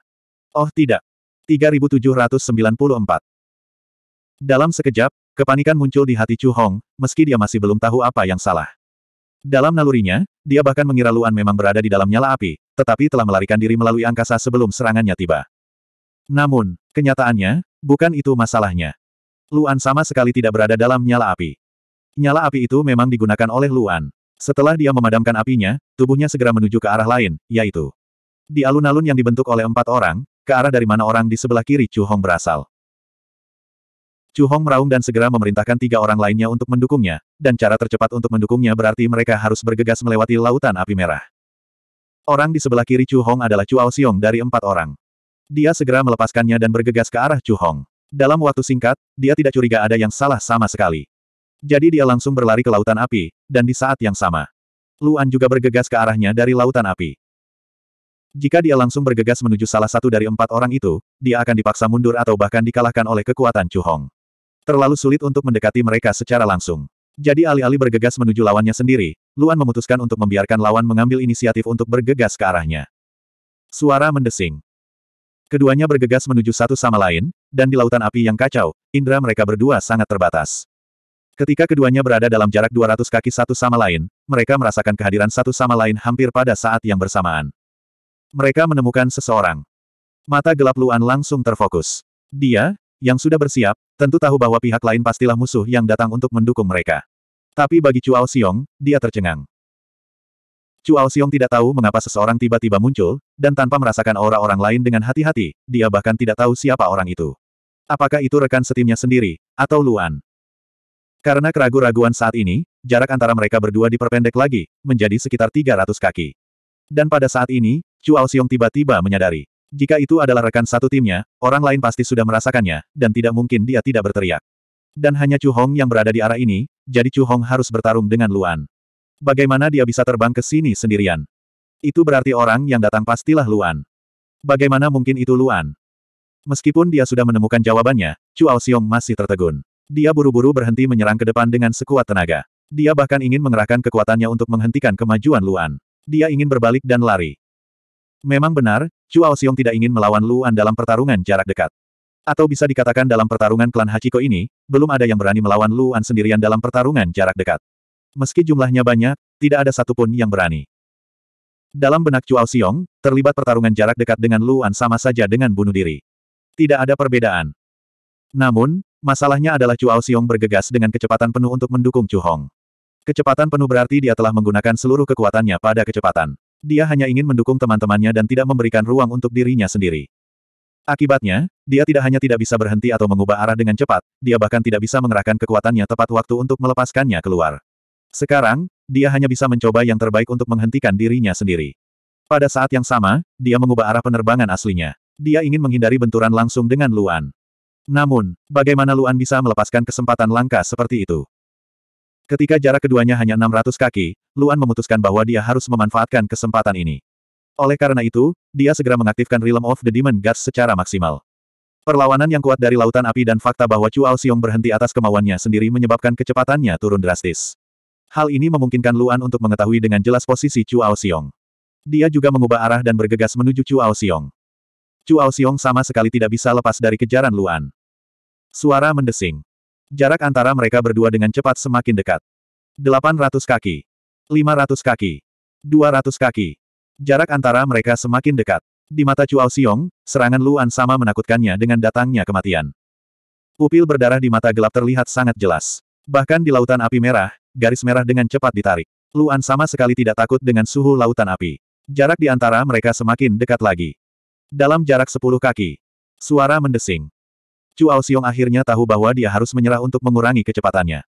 Oh tidak. 3794. Dalam sekejap, kepanikan muncul di hati Chu Hong, meski dia masih belum tahu apa yang salah. Dalam nalurinya, dia bahkan mengira Luan memang berada di dalam nyala api, tetapi telah melarikan diri melalui angkasa sebelum serangannya tiba. Namun, kenyataannya, bukan itu masalahnya. Luan sama sekali tidak berada dalam nyala api. Nyala api itu memang digunakan oleh Luan. Setelah dia memadamkan apinya, tubuhnya segera menuju ke arah lain, yaitu di alun-alun yang dibentuk oleh empat orang, ke arah dari mana orang di sebelah kiri Chu Hong berasal. Chu Hong meraung dan segera memerintahkan tiga orang lainnya untuk mendukungnya, dan cara tercepat untuk mendukungnya berarti mereka harus bergegas melewati lautan api merah. Orang di sebelah kiri Chu Hong adalah Chu Ao Xiong dari empat orang. Dia segera melepaskannya dan bergegas ke arah Chu Hong. Dalam waktu singkat, dia tidak curiga ada yang salah sama sekali. Jadi dia langsung berlari ke lautan api, dan di saat yang sama. Luan juga bergegas ke arahnya dari lautan api. Jika dia langsung bergegas menuju salah satu dari empat orang itu, dia akan dipaksa mundur atau bahkan dikalahkan oleh kekuatan Chu Hong. Terlalu sulit untuk mendekati mereka secara langsung. Jadi alih-alih bergegas menuju lawannya sendiri, Luan memutuskan untuk membiarkan lawan mengambil inisiatif untuk bergegas ke arahnya. Suara mendesing. Keduanya bergegas menuju satu sama lain, dan di lautan api yang kacau, indera mereka berdua sangat terbatas. Ketika keduanya berada dalam jarak 200 kaki satu sama lain, mereka merasakan kehadiran satu sama lain hampir pada saat yang bersamaan. Mereka menemukan seseorang. Mata gelap Luan langsung terfokus. Dia, yang sudah bersiap, tentu tahu bahwa pihak lain pastilah musuh yang datang untuk mendukung mereka. Tapi bagi Chuao Xiong, dia tercengang. Chuao Xiong tidak tahu mengapa seseorang tiba-tiba muncul, dan tanpa merasakan aura orang lain dengan hati-hati, dia bahkan tidak tahu siapa orang itu. Apakah itu rekan setimnya sendiri, atau Luan? Karena keraguan-raguan saat ini, jarak antara mereka berdua diperpendek lagi, menjadi sekitar 300 kaki. Dan pada saat ini, Chuao Xiong tiba-tiba menyadari. Jika itu adalah rekan satu timnya, orang lain pasti sudah merasakannya, dan tidak mungkin dia tidak berteriak. Dan hanya Chu Hong yang berada di arah ini, jadi Chu Hong harus bertarung dengan Luan. Bagaimana dia bisa terbang ke sini sendirian? Itu berarti orang yang datang pastilah Luan. Bagaimana mungkin itu Luan? Meskipun dia sudah menemukan jawabannya, Chuao Xiong masih tertegun. Dia buru-buru berhenti menyerang ke depan dengan sekuat tenaga. Dia bahkan ingin mengerahkan kekuatannya untuk menghentikan kemajuan Luan. Dia ingin berbalik dan lari. Memang benar, Chuao Xiong tidak ingin melawan Luan dalam pertarungan jarak dekat. Atau bisa dikatakan dalam pertarungan klan Hachiko ini, belum ada yang berani melawan Luan sendirian dalam pertarungan jarak dekat. Meski jumlahnya banyak, tidak ada satupun yang berani. Dalam benak Chuao Xiong, terlibat pertarungan jarak dekat dengan Luan sama saja dengan bunuh diri. Tidak ada perbedaan. Namun, masalahnya adalah Chuao Xiong bergegas dengan kecepatan penuh untuk mendukung Chu Hong. Kecepatan penuh berarti dia telah menggunakan seluruh kekuatannya pada kecepatan. Dia hanya ingin mendukung teman-temannya dan tidak memberikan ruang untuk dirinya sendiri. Akibatnya, dia tidak hanya tidak bisa berhenti atau mengubah arah dengan cepat, dia bahkan tidak bisa mengerahkan kekuatannya tepat waktu untuk melepaskannya keluar. Sekarang, dia hanya bisa mencoba yang terbaik untuk menghentikan dirinya sendiri. Pada saat yang sama, dia mengubah arah penerbangan aslinya. Dia ingin menghindari benturan langsung dengan Luan. Namun, bagaimana Luan bisa melepaskan kesempatan langka seperti itu? Ketika jarak keduanya hanya 600 kaki, Luan memutuskan bahwa dia harus memanfaatkan kesempatan ini. Oleh karena itu, dia segera mengaktifkan Realm of the Demon Gods secara maksimal. Perlawanan yang kuat dari lautan api dan fakta bahwa Chu Ao Xiong berhenti atas kemauannya sendiri menyebabkan kecepatannya turun drastis. Hal ini memungkinkan Luan untuk mengetahui dengan jelas posisi Chu Xiong. Dia juga mengubah arah dan bergegas menuju Chu Xiong. Chu Xiong sama sekali tidak bisa lepas dari kejaran Luan. Suara mendesing. Jarak antara mereka berdua dengan cepat semakin dekat. 800 kaki. 500 kaki. 200 kaki. Jarak antara mereka semakin dekat. Di mata Chuao Xiong, serangan Luan sama menakutkannya dengan datangnya kematian. Pupil berdarah di mata gelap terlihat sangat jelas. Bahkan di lautan api merah, garis merah dengan cepat ditarik. Luan sama sekali tidak takut dengan suhu lautan api. Jarak di antara mereka semakin dekat lagi. Dalam jarak sepuluh kaki, suara mendesing. Cuao Xiong akhirnya tahu bahwa dia harus menyerah untuk mengurangi kecepatannya.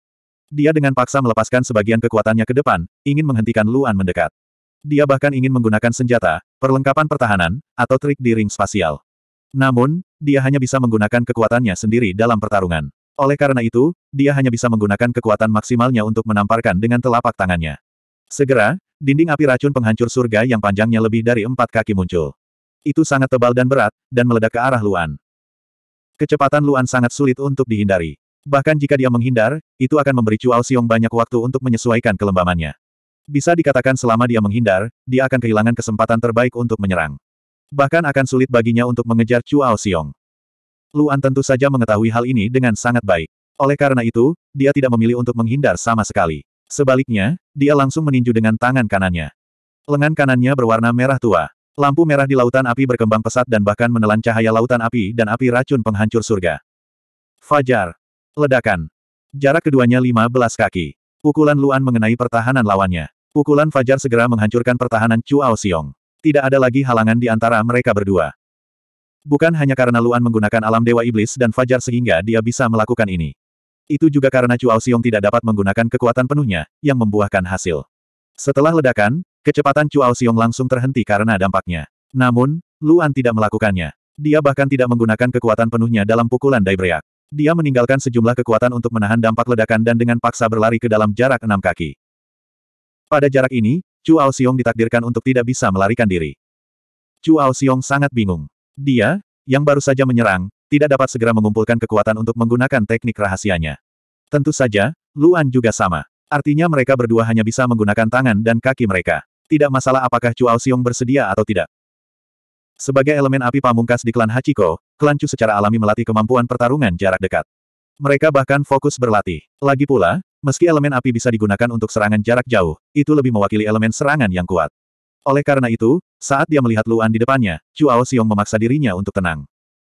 Dia dengan paksa melepaskan sebagian kekuatannya ke depan, ingin menghentikan Luan mendekat. Dia bahkan ingin menggunakan senjata, perlengkapan pertahanan, atau trik di ring spasial. Namun, dia hanya bisa menggunakan kekuatannya sendiri dalam pertarungan. Oleh karena itu, dia hanya bisa menggunakan kekuatan maksimalnya untuk menamparkan dengan telapak tangannya. Segera, dinding api racun penghancur surga yang panjangnya lebih dari empat kaki muncul. Itu sangat tebal dan berat, dan meledak ke arah Luan. Kecepatan Luan sangat sulit untuk dihindari. Bahkan jika dia menghindar, itu akan memberi Chuao Xiong banyak waktu untuk menyesuaikan kelembamannya. Bisa dikatakan selama dia menghindar, dia akan kehilangan kesempatan terbaik untuk menyerang. Bahkan akan sulit baginya untuk mengejar Chuao Xiong. Luan tentu saja mengetahui hal ini dengan sangat baik. Oleh karena itu, dia tidak memilih untuk menghindar sama sekali. Sebaliknya, dia langsung meninju dengan tangan kanannya. Lengan kanannya berwarna merah tua. Lampu merah di lautan api berkembang pesat dan bahkan menelan cahaya lautan api dan api racun penghancur surga. Fajar. Ledakan. Jarak keduanya 15 kaki. Pukulan Luan mengenai pertahanan lawannya. Pukulan Fajar segera menghancurkan pertahanan Chu Ao Xiong. Tidak ada lagi halangan di antara mereka berdua. Bukan hanya karena Luan menggunakan alam Dewa Iblis dan Fajar sehingga dia bisa melakukan ini. Itu juga karena Chuao Xiong tidak dapat menggunakan kekuatan penuhnya, yang membuahkan hasil. Setelah ledakan, kecepatan Chuao Xiong langsung terhenti karena dampaknya. Namun, Luan tidak melakukannya. Dia bahkan tidak menggunakan kekuatan penuhnya dalam pukulan Daibreak. Dia meninggalkan sejumlah kekuatan untuk menahan dampak ledakan dan dengan paksa berlari ke dalam jarak enam kaki. Pada jarak ini, Chuao Xiong ditakdirkan untuk tidak bisa melarikan diri. Chuao Xiong sangat bingung. Dia, yang baru saja menyerang, tidak dapat segera mengumpulkan kekuatan untuk menggunakan teknik rahasianya. Tentu saja, Luan juga sama. Artinya mereka berdua hanya bisa menggunakan tangan dan kaki mereka. Tidak masalah apakah Chuao Xiong bersedia atau tidak. Sebagai elemen api pamungkas di klan Hachiko, klan Chu secara alami melatih kemampuan pertarungan jarak dekat. Mereka bahkan fokus berlatih. Lagi pula, meski elemen api bisa digunakan untuk serangan jarak jauh, itu lebih mewakili elemen serangan yang kuat. Oleh karena itu, saat dia melihat Luan di depannya, Chuao Xiong memaksa dirinya untuk tenang.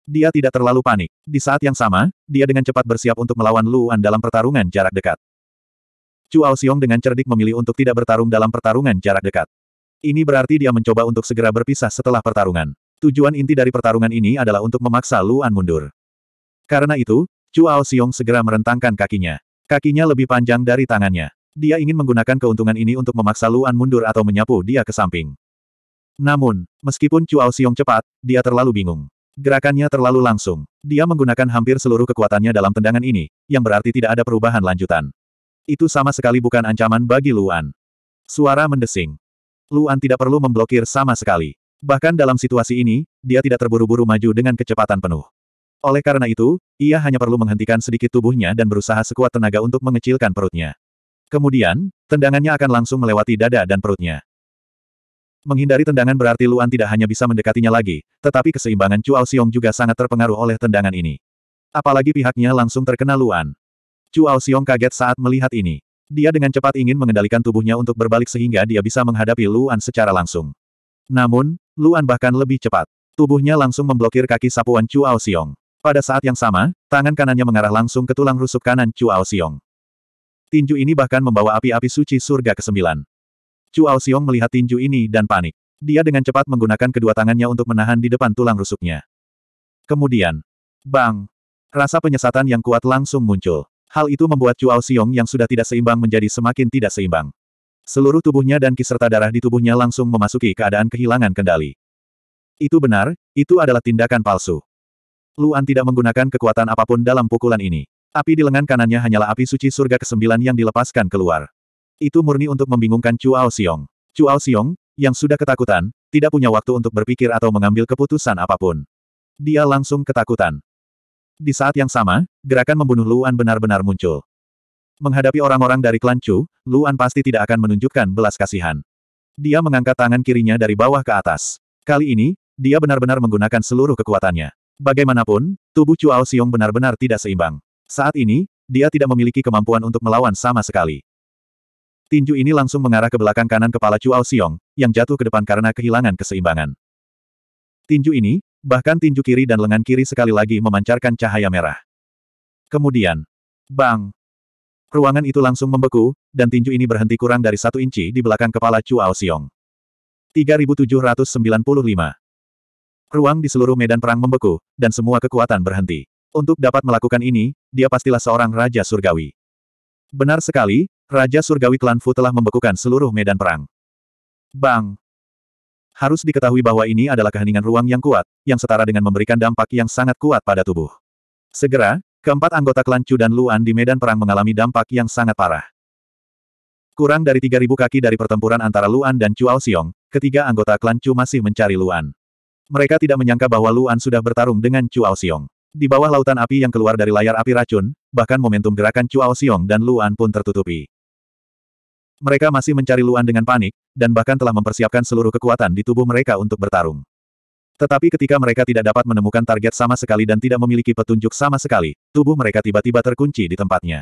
Dia tidak terlalu panik. Di saat yang sama, dia dengan cepat bersiap untuk melawan Luan dalam pertarungan jarak dekat. Chuao Xiong dengan cerdik memilih untuk tidak bertarung dalam pertarungan jarak dekat. Ini berarti dia mencoba untuk segera berpisah setelah pertarungan. Tujuan inti dari pertarungan ini adalah untuk memaksa Luan mundur. Karena itu, Chuao Xiong segera merentangkan kakinya. Kakinya lebih panjang dari tangannya. Dia ingin menggunakan keuntungan ini untuk memaksa Luan mundur atau menyapu dia ke samping. Namun, meskipun Chuao Xiong cepat, dia terlalu bingung. Gerakannya terlalu langsung. Dia menggunakan hampir seluruh kekuatannya dalam tendangan ini, yang berarti tidak ada perubahan lanjutan. Itu sama sekali bukan ancaman bagi Luan. Suara mendesing. Luan tidak perlu memblokir sama sekali. Bahkan dalam situasi ini, dia tidak terburu-buru maju dengan kecepatan penuh. Oleh karena itu, ia hanya perlu menghentikan sedikit tubuhnya dan berusaha sekuat tenaga untuk mengecilkan perutnya. Kemudian, tendangannya akan langsung melewati dada dan perutnya. Menghindari tendangan berarti Luan tidak hanya bisa mendekatinya lagi, tetapi keseimbangan Chuao Xiong juga sangat terpengaruh oleh tendangan ini. Apalagi pihaknya langsung terkena Luan. Chuao Xiong kaget saat melihat ini. Dia dengan cepat ingin mengendalikan tubuhnya untuk berbalik sehingga dia bisa menghadapi Luan secara langsung. Namun, Luan bahkan lebih cepat. Tubuhnya langsung memblokir kaki sapuan Chuao Xiong. Pada saat yang sama, tangan kanannya mengarah langsung ke tulang rusuk kanan Chuao Xiong. Tinju ini bahkan membawa api-api suci surga ke-9. Chu Xiong melihat tinju ini dan panik. Dia dengan cepat menggunakan kedua tangannya untuk menahan di depan tulang rusuknya. Kemudian, bang! Rasa penyesatan yang kuat langsung muncul. Hal itu membuat Chu Xiong yang sudah tidak seimbang menjadi semakin tidak seimbang. Seluruh tubuhnya dan kiserta darah di tubuhnya langsung memasuki keadaan kehilangan kendali. Itu benar, itu adalah tindakan palsu. Luan tidak menggunakan kekuatan apapun dalam pukulan ini. Api di lengan kanannya hanyalah api suci surga kesembilan yang dilepaskan keluar. Itu murni untuk membingungkan Chu Chuao Xiong. Ao Xiong, yang sudah ketakutan, tidak punya waktu untuk berpikir atau mengambil keputusan apapun. Dia langsung ketakutan. Di saat yang sama, gerakan membunuh Luan benar-benar muncul. Menghadapi orang-orang dari klan Chu, Luan pasti tidak akan menunjukkan belas kasihan. Dia mengangkat tangan kirinya dari bawah ke atas. Kali ini, dia benar-benar menggunakan seluruh kekuatannya. Bagaimanapun, tubuh Chu Ao Xiong benar-benar tidak seimbang. Saat ini, dia tidak memiliki kemampuan untuk melawan sama sekali. Tinju ini langsung mengarah ke belakang kanan kepala Chuao Xiong, yang jatuh ke depan karena kehilangan keseimbangan. Tinju ini, bahkan tinju kiri dan lengan kiri sekali lagi memancarkan cahaya merah. Kemudian, bang! Ruangan itu langsung membeku, dan tinju ini berhenti kurang dari satu inci di belakang kepala Chuao Xiong. 3795 Ruang di seluruh medan perang membeku, dan semua kekuatan berhenti. Untuk dapat melakukan ini, dia pastilah seorang Raja Surgawi. Benar sekali, Raja Surgawi Klan Fu telah membekukan seluruh medan perang. Bang! Harus diketahui bahwa ini adalah keheningan ruang yang kuat, yang setara dengan memberikan dampak yang sangat kuat pada tubuh. Segera, keempat anggota klan Chu dan Luan di medan perang mengalami dampak yang sangat parah. Kurang dari 3.000 kaki dari pertempuran antara Luan dan Chu Xiong, ketiga anggota klan Chu masih mencari Luan. Mereka tidak menyangka bahwa Luan sudah bertarung dengan Chu Xiong. Di bawah lautan api yang keluar dari layar api racun, bahkan momentum gerakan Chuao Xiong dan Luan pun tertutupi. Mereka masih mencari Luan dengan panik, dan bahkan telah mempersiapkan seluruh kekuatan di tubuh mereka untuk bertarung. Tetapi ketika mereka tidak dapat menemukan target sama sekali dan tidak memiliki petunjuk sama sekali, tubuh mereka tiba-tiba terkunci di tempatnya.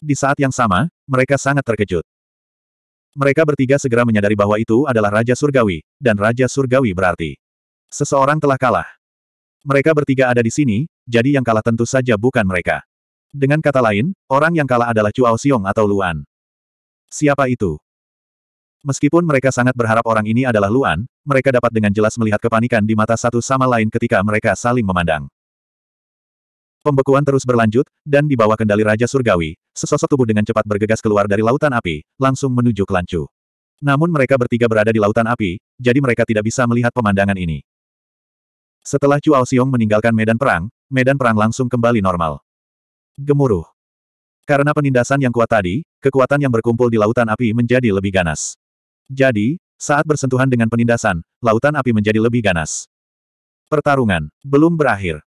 Di saat yang sama, mereka sangat terkejut. Mereka bertiga segera menyadari bahwa itu adalah Raja Surgawi, dan Raja Surgawi berarti seseorang telah kalah. Mereka bertiga ada di sini, jadi yang kalah tentu saja bukan mereka. Dengan kata lain, orang yang kalah adalah Chu Xiong atau Luan. Siapa itu? Meskipun mereka sangat berharap orang ini adalah Luan, mereka dapat dengan jelas melihat kepanikan di mata satu sama lain ketika mereka saling memandang. Pembekuan terus berlanjut, dan di bawah kendali Raja Surgawi, sesosok tubuh dengan cepat bergegas keluar dari lautan api, langsung menuju ke Lancu. Namun mereka bertiga berada di lautan api, jadi mereka tidak bisa melihat pemandangan ini. Setelah Chu Xiong meninggalkan medan perang, medan perang langsung kembali normal. Gemuruh. Karena penindasan yang kuat tadi, kekuatan yang berkumpul di lautan api menjadi lebih ganas. Jadi, saat bersentuhan dengan penindasan, lautan api menjadi lebih ganas. Pertarungan belum berakhir.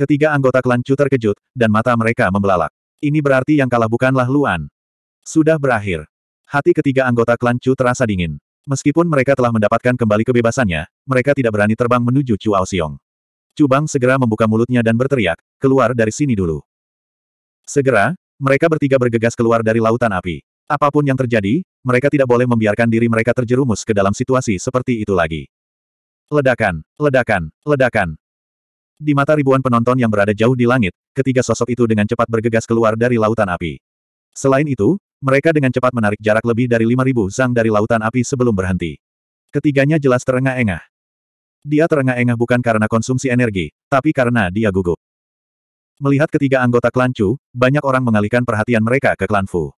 Ketiga anggota klan Chu terkejut, dan mata mereka membelalak. Ini berarti yang kalah bukanlah Luan. Sudah berakhir. Hati ketiga anggota klan Chu terasa dingin. Meskipun mereka telah mendapatkan kembali kebebasannya, mereka tidak berani terbang menuju Chu Aosiong. Cubang segera membuka mulutnya dan berteriak, keluar dari sini dulu. Segera, mereka bertiga bergegas keluar dari lautan api. Apapun yang terjadi, mereka tidak boleh membiarkan diri mereka terjerumus ke dalam situasi seperti itu lagi. Ledakan, ledakan, ledakan. Di mata ribuan penonton yang berada jauh di langit, ketiga sosok itu dengan cepat bergegas keluar dari lautan api. Selain itu, mereka dengan cepat menarik jarak lebih dari 5.000 zang dari lautan api sebelum berhenti. Ketiganya jelas terengah-engah. Dia terengah-engah bukan karena konsumsi energi, tapi karena dia gugup. Melihat ketiga anggota klan Chu, banyak orang mengalihkan perhatian mereka ke klan Fu.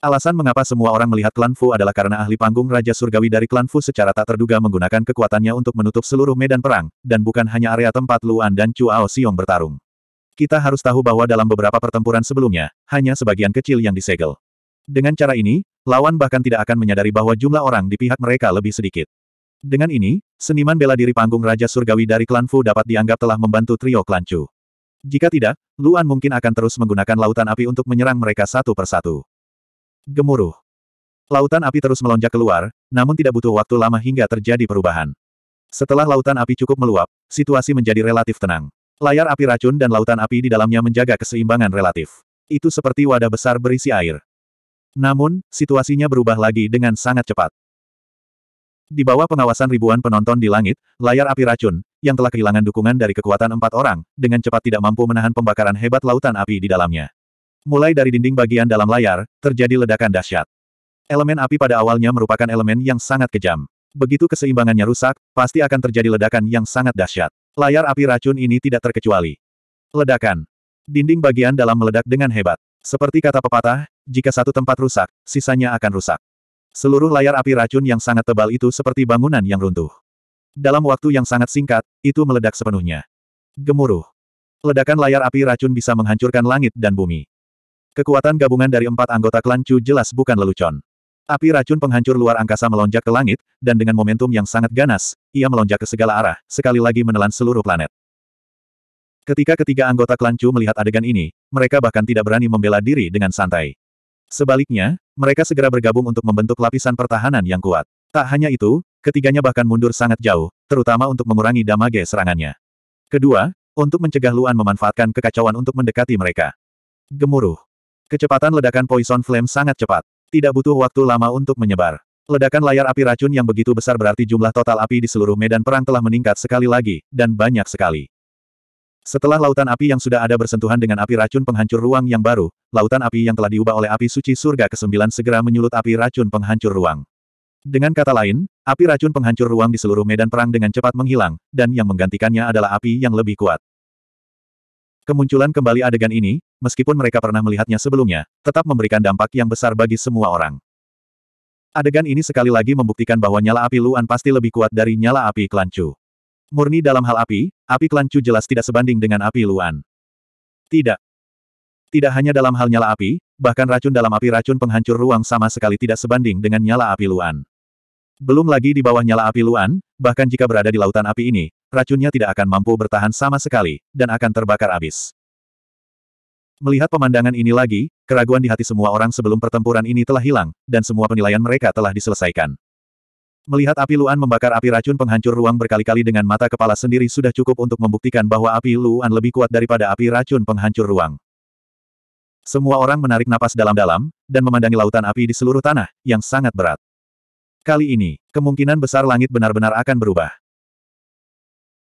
Alasan mengapa semua orang melihat klan Fu adalah karena ahli panggung Raja Surgawi dari klan Fu secara tak terduga menggunakan kekuatannya untuk menutup seluruh medan perang, dan bukan hanya area tempat Luan dan Chu Ao Xiong bertarung. Kita harus tahu bahwa dalam beberapa pertempuran sebelumnya, hanya sebagian kecil yang disegel. Dengan cara ini, lawan bahkan tidak akan menyadari bahwa jumlah orang di pihak mereka lebih sedikit. Dengan ini, Seniman bela diri panggung Raja Surgawi dari klan Fu dapat dianggap telah membantu trio klan Chu. Jika tidak, Luan mungkin akan terus menggunakan lautan api untuk menyerang mereka satu persatu. Gemuruh. Lautan api terus melonjak keluar, namun tidak butuh waktu lama hingga terjadi perubahan. Setelah lautan api cukup meluap, situasi menjadi relatif tenang. Layar api racun dan lautan api di dalamnya menjaga keseimbangan relatif. Itu seperti wadah besar berisi air. Namun, situasinya berubah lagi dengan sangat cepat. Di bawah pengawasan ribuan penonton di langit, layar api racun, yang telah kehilangan dukungan dari kekuatan empat orang, dengan cepat tidak mampu menahan pembakaran hebat lautan api di dalamnya. Mulai dari dinding bagian dalam layar, terjadi ledakan dahsyat. Elemen api pada awalnya merupakan elemen yang sangat kejam. Begitu keseimbangannya rusak, pasti akan terjadi ledakan yang sangat dahsyat. Layar api racun ini tidak terkecuali. Ledakan. Dinding bagian dalam meledak dengan hebat. Seperti kata pepatah, jika satu tempat rusak, sisanya akan rusak. Seluruh layar api racun yang sangat tebal itu seperti bangunan yang runtuh. Dalam waktu yang sangat singkat, itu meledak sepenuhnya. Gemuruh. Ledakan layar api racun bisa menghancurkan langit dan bumi. Kekuatan gabungan dari empat anggota klan Chu jelas bukan lelucon. Api racun penghancur luar angkasa melonjak ke langit, dan dengan momentum yang sangat ganas, ia melonjak ke segala arah, sekali lagi menelan seluruh planet. Ketika ketiga anggota klan Chu melihat adegan ini, mereka bahkan tidak berani membela diri dengan santai. Sebaliknya, mereka segera bergabung untuk membentuk lapisan pertahanan yang kuat. Tak hanya itu, ketiganya bahkan mundur sangat jauh, terutama untuk mengurangi damage serangannya. Kedua, untuk mencegah Luan memanfaatkan kekacauan untuk mendekati mereka. Gemuruh. Kecepatan ledakan Poison Flame sangat cepat. Tidak butuh waktu lama untuk menyebar. Ledakan layar api racun yang begitu besar berarti jumlah total api di seluruh medan perang telah meningkat sekali lagi, dan banyak sekali. Setelah lautan api yang sudah ada bersentuhan dengan api racun penghancur ruang yang baru, lautan api yang telah diubah oleh api suci surga ke-9 segera menyulut api racun penghancur ruang. Dengan kata lain, api racun penghancur ruang di seluruh medan perang dengan cepat menghilang, dan yang menggantikannya adalah api yang lebih kuat. Kemunculan kembali adegan ini, meskipun mereka pernah melihatnya sebelumnya, tetap memberikan dampak yang besar bagi semua orang. Adegan ini sekali lagi membuktikan bahwa nyala api Luan pasti lebih kuat dari nyala api Kelancu. Murni dalam hal api, api kelancu jelas tidak sebanding dengan api Luan. Tidak. Tidak hanya dalam hal nyala api, bahkan racun dalam api racun penghancur ruang sama sekali tidak sebanding dengan nyala api Luan. Belum lagi di bawah nyala api Luan, bahkan jika berada di lautan api ini, racunnya tidak akan mampu bertahan sama sekali, dan akan terbakar habis. Melihat pemandangan ini lagi, keraguan di hati semua orang sebelum pertempuran ini telah hilang, dan semua penilaian mereka telah diselesaikan. Melihat api Luan membakar api racun penghancur ruang berkali-kali dengan mata kepala sendiri sudah cukup untuk membuktikan bahwa api Luan lebih kuat daripada api racun penghancur ruang. Semua orang menarik napas dalam-dalam, dan memandangi lautan api di seluruh tanah, yang sangat berat. Kali ini, kemungkinan besar langit benar-benar akan berubah.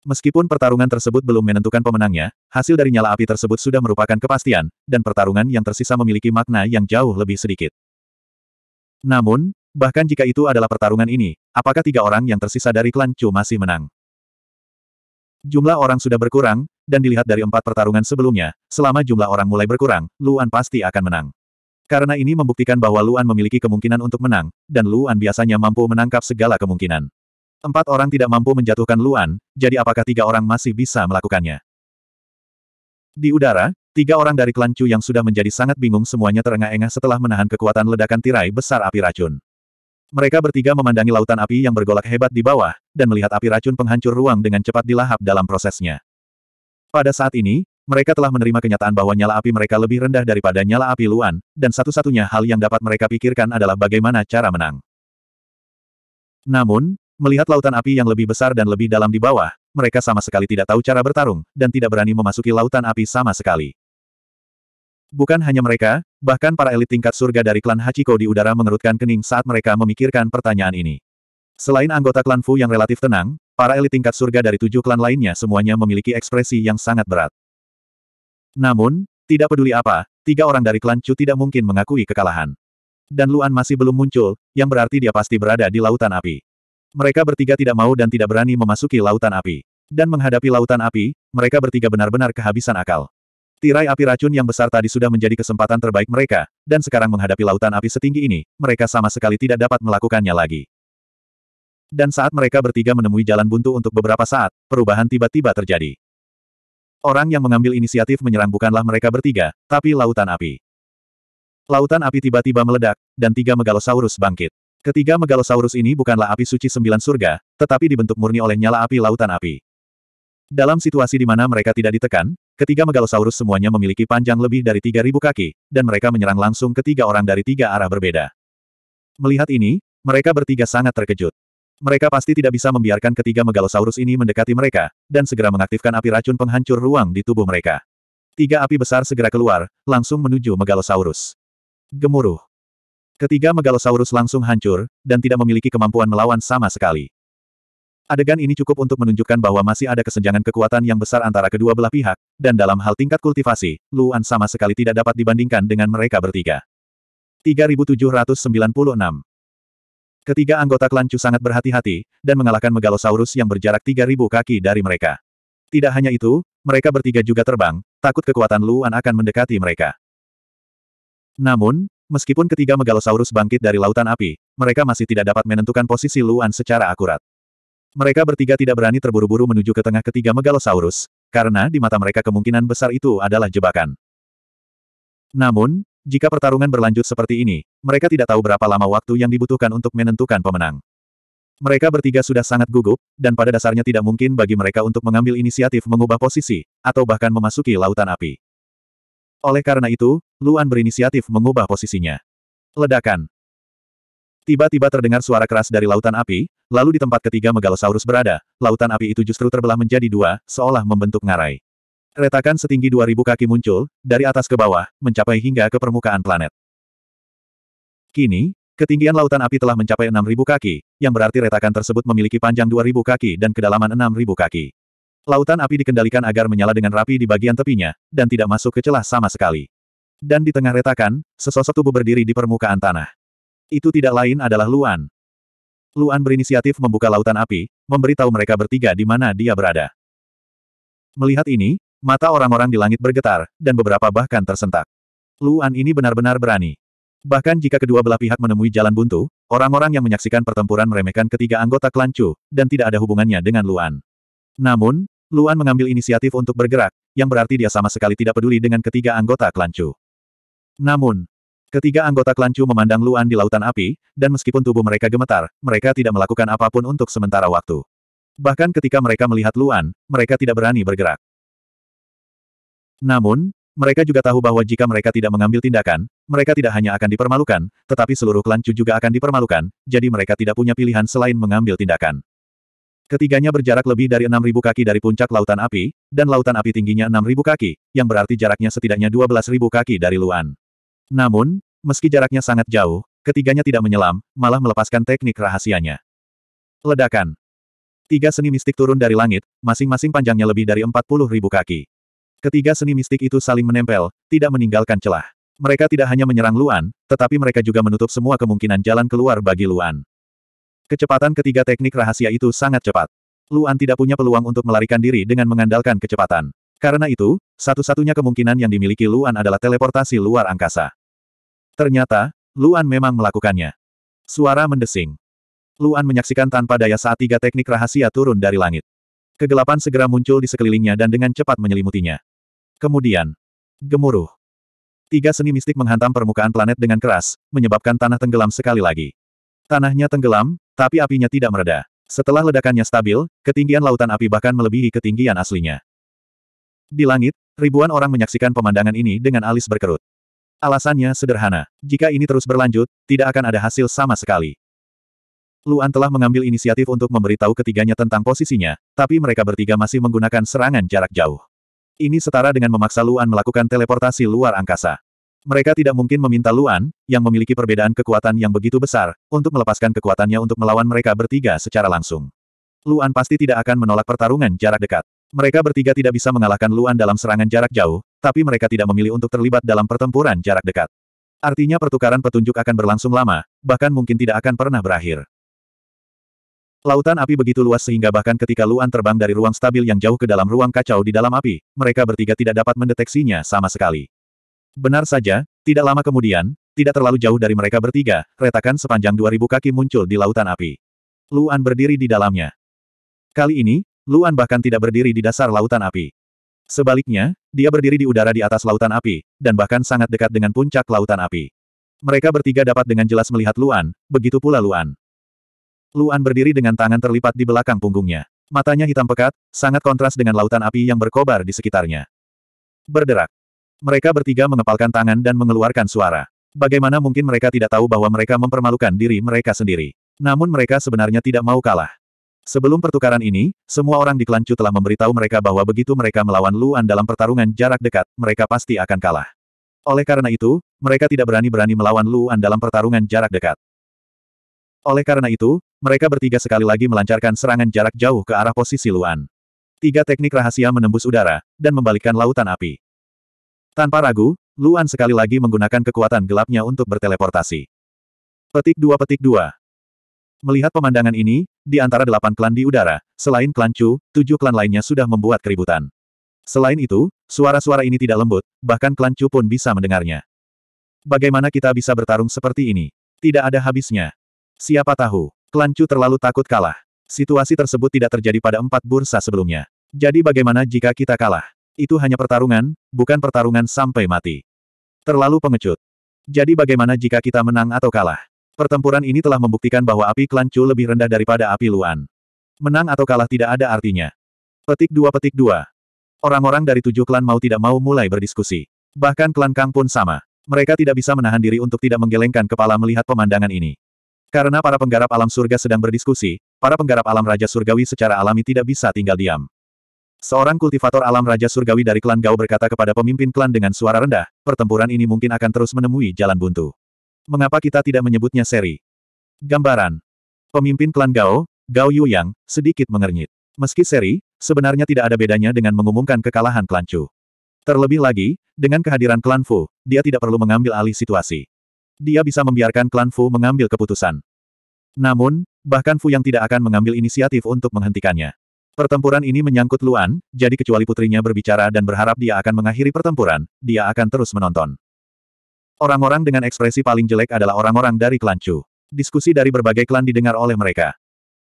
Meskipun pertarungan tersebut belum menentukan pemenangnya, hasil dari nyala api tersebut sudah merupakan kepastian, dan pertarungan yang tersisa memiliki makna yang jauh lebih sedikit. Namun, Bahkan jika itu adalah pertarungan ini, Apakah tiga orang yang tersisa dari klan Chu masih menang? Jumlah orang sudah berkurang, dan dilihat dari empat pertarungan sebelumnya, selama jumlah orang mulai berkurang, Luan pasti akan menang. Karena ini membuktikan bahwa Luan memiliki kemungkinan untuk menang, dan Luan biasanya mampu menangkap segala kemungkinan. Empat orang tidak mampu menjatuhkan Luan, jadi apakah tiga orang masih bisa melakukannya? Di udara, tiga orang dari klan Chu yang sudah menjadi sangat bingung semuanya terengah-engah setelah menahan kekuatan ledakan tirai besar api racun. Mereka bertiga memandangi lautan api yang bergolak hebat di bawah, dan melihat api racun penghancur ruang dengan cepat dilahap dalam prosesnya. Pada saat ini, mereka telah menerima kenyataan bahwa nyala api mereka lebih rendah daripada nyala api Luan, dan satu-satunya hal yang dapat mereka pikirkan adalah bagaimana cara menang. Namun, melihat lautan api yang lebih besar dan lebih dalam di bawah, mereka sama sekali tidak tahu cara bertarung, dan tidak berani memasuki lautan api sama sekali. Bukan hanya mereka, bahkan para elit tingkat surga dari klan Hachiko di udara mengerutkan kening saat mereka memikirkan pertanyaan ini. Selain anggota klan Fu yang relatif tenang, para elit tingkat surga dari tujuh klan lainnya semuanya memiliki ekspresi yang sangat berat. Namun, tidak peduli apa, tiga orang dari klan Chu tidak mungkin mengakui kekalahan. Dan Luan masih belum muncul, yang berarti dia pasti berada di lautan api. Mereka bertiga tidak mau dan tidak berani memasuki lautan api. Dan menghadapi lautan api, mereka bertiga benar-benar kehabisan akal. Tirai api racun yang besar tadi sudah menjadi kesempatan terbaik mereka, dan sekarang menghadapi lautan api setinggi ini, mereka sama sekali tidak dapat melakukannya lagi. Dan saat mereka bertiga menemui jalan buntu untuk beberapa saat, perubahan tiba-tiba terjadi. Orang yang mengambil inisiatif menyerang bukanlah mereka bertiga, tapi lautan api. Lautan api tiba-tiba meledak, dan tiga megalosaurus bangkit. Ketiga megalosaurus ini bukanlah api suci sembilan surga, tetapi dibentuk murni oleh nyala api lautan api. Dalam situasi di mana mereka tidak ditekan, ketiga megalosaurus semuanya memiliki panjang lebih dari 3.000 kaki, dan mereka menyerang langsung ketiga orang dari tiga arah berbeda. Melihat ini, mereka bertiga sangat terkejut. Mereka pasti tidak bisa membiarkan ketiga megalosaurus ini mendekati mereka, dan segera mengaktifkan api racun penghancur ruang di tubuh mereka. Tiga api besar segera keluar, langsung menuju megalosaurus. Gemuruh. Ketiga megalosaurus langsung hancur, dan tidak memiliki kemampuan melawan sama sekali. Adegan ini cukup untuk menunjukkan bahwa masih ada kesenjangan kekuatan yang besar antara kedua belah pihak, dan dalam hal tingkat kultivasi, Luan sama sekali tidak dapat dibandingkan dengan mereka bertiga. 3796 Ketiga anggota klan Chu sangat berhati-hati, dan mengalahkan Megalosaurus yang berjarak 3000 kaki dari mereka. Tidak hanya itu, mereka bertiga juga terbang, takut kekuatan Luan akan mendekati mereka. Namun, meskipun ketiga Megalosaurus bangkit dari lautan api, mereka masih tidak dapat menentukan posisi Luan secara akurat. Mereka bertiga tidak berani terburu-buru menuju ke tengah ketiga Megalosaurus, karena di mata mereka kemungkinan besar itu adalah jebakan. Namun, jika pertarungan berlanjut seperti ini, mereka tidak tahu berapa lama waktu yang dibutuhkan untuk menentukan pemenang. Mereka bertiga sudah sangat gugup, dan pada dasarnya tidak mungkin bagi mereka untuk mengambil inisiatif mengubah posisi, atau bahkan memasuki lautan api. Oleh karena itu, Luan berinisiatif mengubah posisinya. Ledakan. Tiba-tiba terdengar suara keras dari lautan api, lalu di tempat ketiga Megalosaurus berada, lautan api itu justru terbelah menjadi dua, seolah membentuk ngarai. Retakan setinggi 2000 kaki muncul, dari atas ke bawah, mencapai hingga ke permukaan planet. Kini, ketinggian lautan api telah mencapai 6000 kaki, yang berarti retakan tersebut memiliki panjang 2000 kaki dan kedalaman 6000 kaki. Lautan api dikendalikan agar menyala dengan rapi di bagian tepinya, dan tidak masuk ke celah sama sekali. Dan di tengah retakan, sesosok tubuh berdiri di permukaan tanah. Itu tidak lain adalah Luan. Luan berinisiatif membuka lautan api, memberitahu mereka bertiga di mana dia berada. Melihat ini, mata orang-orang di langit bergetar, dan beberapa bahkan tersentak. Luan ini benar-benar berani. Bahkan jika kedua belah pihak menemui jalan buntu, orang-orang yang menyaksikan pertempuran meremehkan ketiga anggota klan dan tidak ada hubungannya dengan Luan. Namun, Luan mengambil inisiatif untuk bergerak, yang berarti dia sama sekali tidak peduli dengan ketiga anggota klan Namun, Ketiga anggota klan Chu memandang Luan di lautan api, dan meskipun tubuh mereka gemetar, mereka tidak melakukan apapun untuk sementara waktu. Bahkan ketika mereka melihat Luan, mereka tidak berani bergerak. Namun, mereka juga tahu bahwa jika mereka tidak mengambil tindakan, mereka tidak hanya akan dipermalukan, tetapi seluruh klan Chu juga akan dipermalukan, jadi mereka tidak punya pilihan selain mengambil tindakan. Ketiganya berjarak lebih dari 6.000 kaki dari puncak lautan api, dan lautan api tingginya 6.000 kaki, yang berarti jaraknya setidaknya 12.000 kaki dari Luan. Namun, meski jaraknya sangat jauh, ketiganya tidak menyelam, malah melepaskan teknik rahasianya. Ledakan. Tiga seni mistik turun dari langit, masing-masing panjangnya lebih dari empat puluh ribu kaki. Ketiga seni mistik itu saling menempel, tidak meninggalkan celah. Mereka tidak hanya menyerang Luan, tetapi mereka juga menutup semua kemungkinan jalan keluar bagi Luan. Kecepatan ketiga teknik rahasia itu sangat cepat. Luan tidak punya peluang untuk melarikan diri dengan mengandalkan kecepatan. Karena itu, satu-satunya kemungkinan yang dimiliki Luan adalah teleportasi luar angkasa. Ternyata, Luan memang melakukannya. Suara mendesing. Luan menyaksikan tanpa daya saat tiga teknik rahasia turun dari langit. Kegelapan segera muncul di sekelilingnya dan dengan cepat menyelimutinya. Kemudian, gemuruh. Tiga seni mistik menghantam permukaan planet dengan keras, menyebabkan tanah tenggelam sekali lagi. Tanahnya tenggelam, tapi apinya tidak mereda. Setelah ledakannya stabil, ketinggian lautan api bahkan melebihi ketinggian aslinya. Di langit, ribuan orang menyaksikan pemandangan ini dengan alis berkerut. Alasannya sederhana, jika ini terus berlanjut, tidak akan ada hasil sama sekali. Luan telah mengambil inisiatif untuk memberitahu ketiganya tentang posisinya, tapi mereka bertiga masih menggunakan serangan jarak jauh. Ini setara dengan memaksa Luan melakukan teleportasi luar angkasa. Mereka tidak mungkin meminta Luan, yang memiliki perbedaan kekuatan yang begitu besar, untuk melepaskan kekuatannya untuk melawan mereka bertiga secara langsung. Luan pasti tidak akan menolak pertarungan jarak dekat. Mereka bertiga tidak bisa mengalahkan Luan dalam serangan jarak jauh, tapi mereka tidak memilih untuk terlibat dalam pertempuran jarak dekat. Artinya pertukaran petunjuk akan berlangsung lama, bahkan mungkin tidak akan pernah berakhir. Lautan api begitu luas sehingga bahkan ketika Luan terbang dari ruang stabil yang jauh ke dalam ruang kacau di dalam api, mereka bertiga tidak dapat mendeteksinya sama sekali. Benar saja, tidak lama kemudian, tidak terlalu jauh dari mereka bertiga, retakan sepanjang 2000 kaki muncul di lautan api. Luan berdiri di dalamnya. Kali ini, Luan bahkan tidak berdiri di dasar lautan api. Sebaliknya, dia berdiri di udara di atas lautan api, dan bahkan sangat dekat dengan puncak lautan api. Mereka bertiga dapat dengan jelas melihat Luan, begitu pula Luan. Luan berdiri dengan tangan terlipat di belakang punggungnya. Matanya hitam pekat, sangat kontras dengan lautan api yang berkobar di sekitarnya. Berderak. Mereka bertiga mengepalkan tangan dan mengeluarkan suara. Bagaimana mungkin mereka tidak tahu bahwa mereka mempermalukan diri mereka sendiri. Namun mereka sebenarnya tidak mau kalah. Sebelum pertukaran ini, semua orang di klan Chu telah memberitahu mereka bahwa begitu mereka melawan Luan dalam pertarungan jarak dekat, mereka pasti akan kalah. Oleh karena itu, mereka tidak berani-berani melawan Luan dalam pertarungan jarak dekat. Oleh karena itu, mereka bertiga sekali lagi melancarkan serangan jarak jauh ke arah posisi Luan. Tiga teknik rahasia menembus udara, dan membalikkan lautan api. Tanpa ragu, Luan sekali lagi menggunakan kekuatan gelapnya untuk berteleportasi. Petik dua petik dua. Melihat pemandangan ini, di antara delapan klan di udara, selain klan Chu, tujuh klan lainnya sudah membuat keributan. Selain itu, suara-suara ini tidak lembut, bahkan klan Chu pun bisa mendengarnya. Bagaimana kita bisa bertarung seperti ini? Tidak ada habisnya. Siapa tahu, klan Chu terlalu takut kalah. Situasi tersebut tidak terjadi pada empat bursa sebelumnya. Jadi bagaimana jika kita kalah? Itu hanya pertarungan, bukan pertarungan sampai mati. Terlalu pengecut. Jadi bagaimana jika kita menang atau kalah? Pertempuran ini telah membuktikan bahwa api klan Chu lebih rendah daripada api Luan. Menang atau kalah tidak ada artinya. Petik dua petik dua. Orang-orang dari tujuh klan mau tidak mau mulai berdiskusi. Bahkan klan Kang pun sama. Mereka tidak bisa menahan diri untuk tidak menggelengkan kepala melihat pemandangan ini. Karena para penggarap alam surga sedang berdiskusi, para penggarap alam Raja Surgawi secara alami tidak bisa tinggal diam. Seorang kultivator alam Raja Surgawi dari klan Gao berkata kepada pemimpin klan dengan suara rendah, pertempuran ini mungkin akan terus menemui jalan buntu. Mengapa kita tidak menyebutnya seri? Gambaran. Pemimpin klan Gao, Gao Yuyang, sedikit mengernyit. Meski seri, sebenarnya tidak ada bedanya dengan mengumumkan kekalahan klan Chu. Terlebih lagi, dengan kehadiran klan Fu, dia tidak perlu mengambil alih situasi. Dia bisa membiarkan klan Fu mengambil keputusan. Namun, bahkan Fu yang tidak akan mengambil inisiatif untuk menghentikannya. Pertempuran ini menyangkut Luan, jadi kecuali putrinya berbicara dan berharap dia akan mengakhiri pertempuran, dia akan terus menonton. Orang-orang dengan ekspresi paling jelek adalah orang-orang dari klan Chu. Diskusi dari berbagai klan didengar oleh mereka.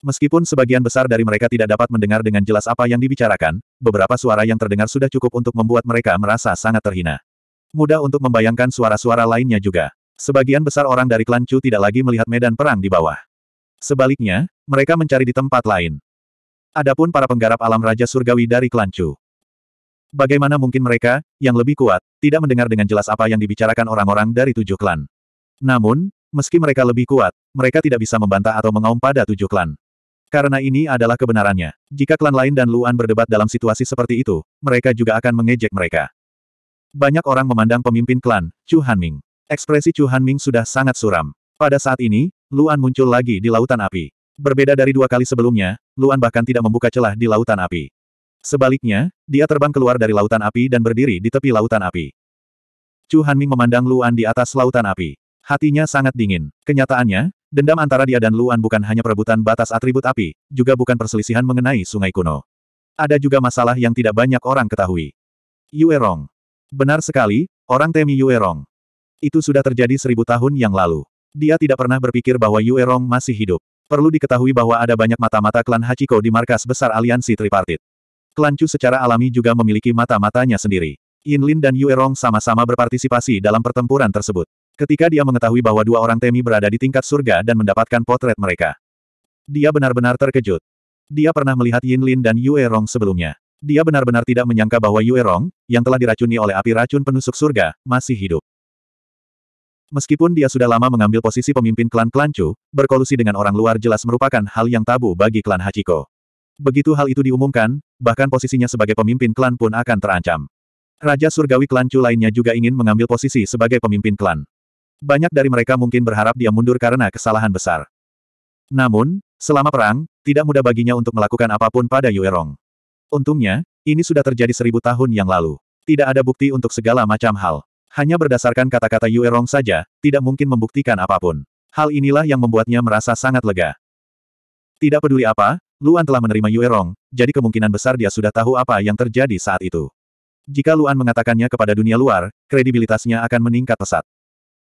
Meskipun sebagian besar dari mereka tidak dapat mendengar dengan jelas apa yang dibicarakan, beberapa suara yang terdengar sudah cukup untuk membuat mereka merasa sangat terhina. Mudah untuk membayangkan suara-suara lainnya juga. Sebagian besar orang dari klan Chu tidak lagi melihat medan perang di bawah. Sebaliknya, mereka mencari di tempat lain. Adapun para penggarap alam Raja Surgawi dari klan Chu, Bagaimana mungkin mereka, yang lebih kuat, tidak mendengar dengan jelas apa yang dibicarakan orang-orang dari tujuh klan. Namun, meski mereka lebih kuat, mereka tidak bisa membantah atau mengaum pada tujuh klan. Karena ini adalah kebenarannya. Jika klan lain dan Luan berdebat dalam situasi seperti itu, mereka juga akan mengejek mereka. Banyak orang memandang pemimpin klan, Chu Hanming. Ekspresi Chu Hanming sudah sangat suram. Pada saat ini, Luan muncul lagi di lautan api. Berbeda dari dua kali sebelumnya, Luan bahkan tidak membuka celah di lautan api. Sebaliknya, dia terbang keluar dari lautan api dan berdiri di tepi lautan api. Chu Hanming memandang Luan di atas lautan api. Hatinya sangat dingin. Kenyataannya, dendam antara dia dan Luan bukan hanya perebutan batas atribut api, juga bukan perselisihan mengenai sungai kuno. Ada juga masalah yang tidak banyak orang ketahui. Yuerong. Benar sekali, orang temi Yuerong. Itu sudah terjadi seribu tahun yang lalu. Dia tidak pernah berpikir bahwa Yuerong masih hidup. Perlu diketahui bahwa ada banyak mata-mata klan Hachiko di markas besar aliansi tripartit. Klan Chu secara alami juga memiliki mata-matanya sendiri. Yin Lin dan Yue Rong sama-sama berpartisipasi dalam pertempuran tersebut. Ketika dia mengetahui bahwa dua orang Temi berada di tingkat surga dan mendapatkan potret mereka. Dia benar-benar terkejut. Dia pernah melihat Yin Lin dan Yue Rong sebelumnya. Dia benar-benar tidak menyangka bahwa Yue Rong, yang telah diracuni oleh api racun penusuk surga, masih hidup. Meskipun dia sudah lama mengambil posisi pemimpin klan Klan Chu, berkolusi dengan orang luar jelas merupakan hal yang tabu bagi klan Hachiko. Begitu hal itu diumumkan, bahkan posisinya sebagai pemimpin klan pun akan terancam. Raja Surgawi klan Chu lainnya juga ingin mengambil posisi sebagai pemimpin klan. Banyak dari mereka mungkin berharap dia mundur karena kesalahan besar. Namun, selama perang, tidak mudah baginya untuk melakukan apapun pada Yuerong. Untungnya, ini sudah terjadi seribu tahun yang lalu. Tidak ada bukti untuk segala macam hal. Hanya berdasarkan kata-kata Yuerong saja, tidak mungkin membuktikan apapun. Hal inilah yang membuatnya merasa sangat lega. Tidak peduli apa, Luan telah menerima Yue Rong, jadi kemungkinan besar dia sudah tahu apa yang terjadi saat itu. Jika Luan mengatakannya kepada dunia luar, kredibilitasnya akan meningkat pesat.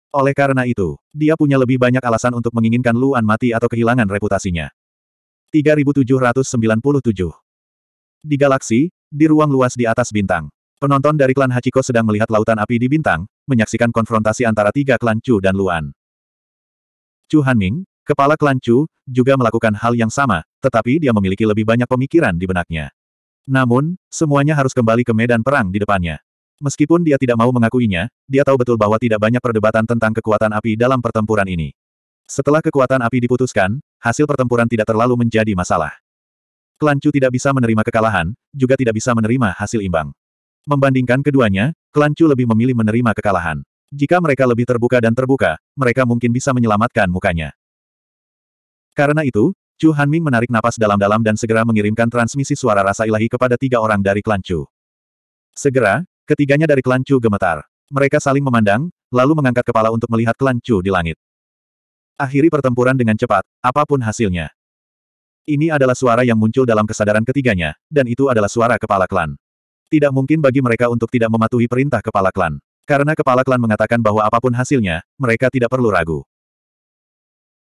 Oleh karena itu, dia punya lebih banyak alasan untuk menginginkan Luan mati atau kehilangan reputasinya. 3797 Di galaksi, di ruang luas di atas bintang. Penonton dari klan Hachiko sedang melihat lautan api di bintang, menyaksikan konfrontasi antara tiga klan Chu dan Luan. Chu Hanming, Kepala klan Chu juga melakukan hal yang sama, tetapi dia memiliki lebih banyak pemikiran di benaknya. Namun, semuanya harus kembali ke medan perang di depannya. Meskipun dia tidak mau mengakuinya, dia tahu betul bahwa tidak banyak perdebatan tentang kekuatan api dalam pertempuran ini. Setelah kekuatan api diputuskan, hasil pertempuran tidak terlalu menjadi masalah. Klan Chu tidak bisa menerima kekalahan, juga tidak bisa menerima hasil imbang. Membandingkan keduanya, Klan Chu lebih memilih menerima kekalahan. Jika mereka lebih terbuka dan terbuka, mereka mungkin bisa menyelamatkan mukanya. Karena itu, Chu Hanming menarik napas dalam-dalam dan segera mengirimkan transmisi suara rasa ilahi kepada tiga orang dari klan Chu. Segera, ketiganya dari klan Chu gemetar. Mereka saling memandang, lalu mengangkat kepala untuk melihat klan Chu di langit. Akhiri pertempuran dengan cepat, apapun hasilnya. Ini adalah suara yang muncul dalam kesadaran ketiganya, dan itu adalah suara kepala klan. Tidak mungkin bagi mereka untuk tidak mematuhi perintah kepala klan. Karena kepala klan mengatakan bahwa apapun hasilnya, mereka tidak perlu ragu.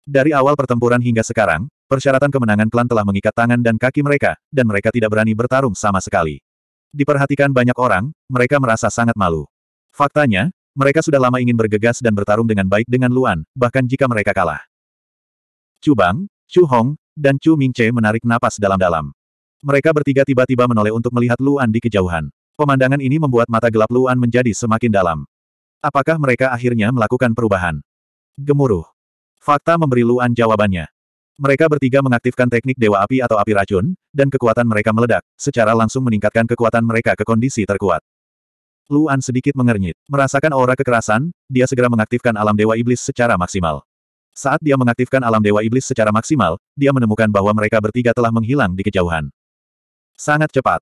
Dari awal pertempuran hingga sekarang, persyaratan kemenangan klan telah mengikat tangan dan kaki mereka, dan mereka tidak berani bertarung sama sekali. Diperhatikan banyak orang, mereka merasa sangat malu. Faktanya, mereka sudah lama ingin bergegas dan bertarung dengan baik dengan Luan, bahkan jika mereka kalah. Chu Bang, Chu Hong, dan Chu Mingche menarik napas dalam-dalam. Mereka bertiga tiba-tiba menoleh untuk melihat Luan di kejauhan. Pemandangan ini membuat mata gelap Luan menjadi semakin dalam. Apakah mereka akhirnya melakukan perubahan? Gemuruh. Fakta memberi Luan jawabannya. Mereka bertiga mengaktifkan teknik Dewa Api atau Api Racun, dan kekuatan mereka meledak, secara langsung meningkatkan kekuatan mereka ke kondisi terkuat. Luan sedikit mengernyit. Merasakan aura kekerasan, dia segera mengaktifkan alam Dewa Iblis secara maksimal. Saat dia mengaktifkan alam Dewa Iblis secara maksimal, dia menemukan bahwa mereka bertiga telah menghilang di kejauhan. Sangat cepat.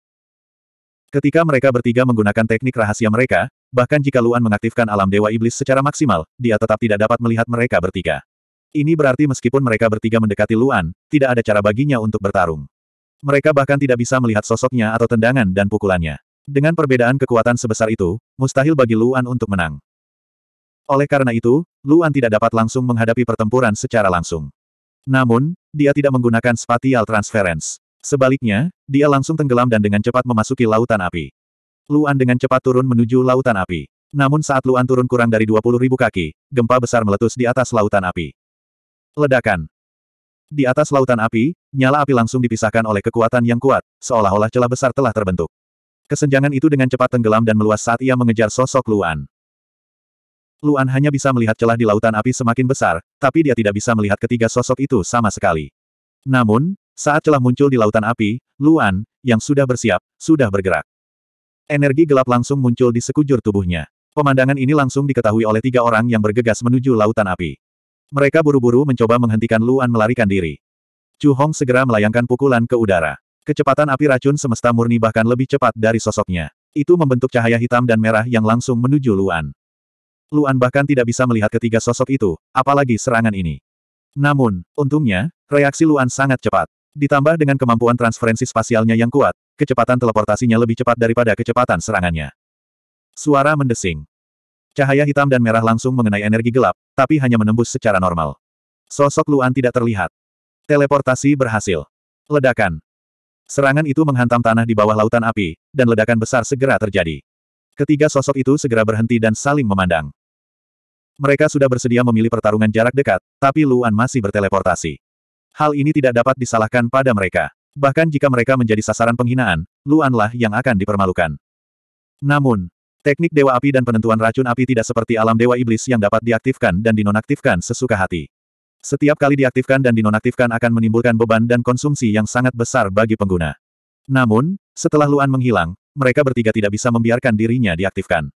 Ketika mereka bertiga menggunakan teknik rahasia mereka, bahkan jika Luan mengaktifkan alam Dewa Iblis secara maksimal, dia tetap tidak dapat melihat mereka bertiga. Ini berarti meskipun mereka bertiga mendekati Luan, tidak ada cara baginya untuk bertarung. Mereka bahkan tidak bisa melihat sosoknya atau tendangan dan pukulannya. Dengan perbedaan kekuatan sebesar itu, mustahil bagi Luan untuk menang. Oleh karena itu, Luan tidak dapat langsung menghadapi pertempuran secara langsung. Namun, dia tidak menggunakan spatial transference. Sebaliknya, dia langsung tenggelam dan dengan cepat memasuki lautan api. Luan dengan cepat turun menuju lautan api. Namun saat Luan turun kurang dari 20.000 kaki, gempa besar meletus di atas lautan api. Ledakan. Di atas lautan api, nyala api langsung dipisahkan oleh kekuatan yang kuat, seolah-olah celah besar telah terbentuk. Kesenjangan itu dengan cepat tenggelam dan meluas saat ia mengejar sosok Luan. Luan hanya bisa melihat celah di lautan api semakin besar, tapi dia tidak bisa melihat ketiga sosok itu sama sekali. Namun, saat celah muncul di lautan api, Luan, yang sudah bersiap, sudah bergerak. Energi gelap langsung muncul di sekujur tubuhnya. Pemandangan ini langsung diketahui oleh tiga orang yang bergegas menuju lautan api. Mereka buru-buru mencoba menghentikan Luan melarikan diri. Chu Hong segera melayangkan pukulan ke udara. Kecepatan api racun semesta murni bahkan lebih cepat dari sosoknya. Itu membentuk cahaya hitam dan merah yang langsung menuju Luan. Luan bahkan tidak bisa melihat ketiga sosok itu, apalagi serangan ini. Namun, untungnya, reaksi Luan sangat cepat. Ditambah dengan kemampuan transferensi spasialnya yang kuat, kecepatan teleportasinya lebih cepat daripada kecepatan serangannya. Suara mendesing. Cahaya hitam dan merah langsung mengenai energi gelap, tapi hanya menembus secara normal. Sosok Luan tidak terlihat. Teleportasi berhasil. Ledakan. Serangan itu menghantam tanah di bawah lautan api, dan ledakan besar segera terjadi. Ketiga sosok itu segera berhenti dan saling memandang. Mereka sudah bersedia memilih pertarungan jarak dekat, tapi Luan masih berteleportasi. Hal ini tidak dapat disalahkan pada mereka. Bahkan jika mereka menjadi sasaran penghinaan, Luanlah yang akan dipermalukan. Namun, Teknik Dewa Api dan penentuan racun api tidak seperti alam Dewa Iblis yang dapat diaktifkan dan dinonaktifkan sesuka hati. Setiap kali diaktifkan dan dinonaktifkan akan menimbulkan beban dan konsumsi yang sangat besar bagi pengguna. Namun, setelah Luan menghilang, mereka bertiga tidak bisa membiarkan dirinya diaktifkan.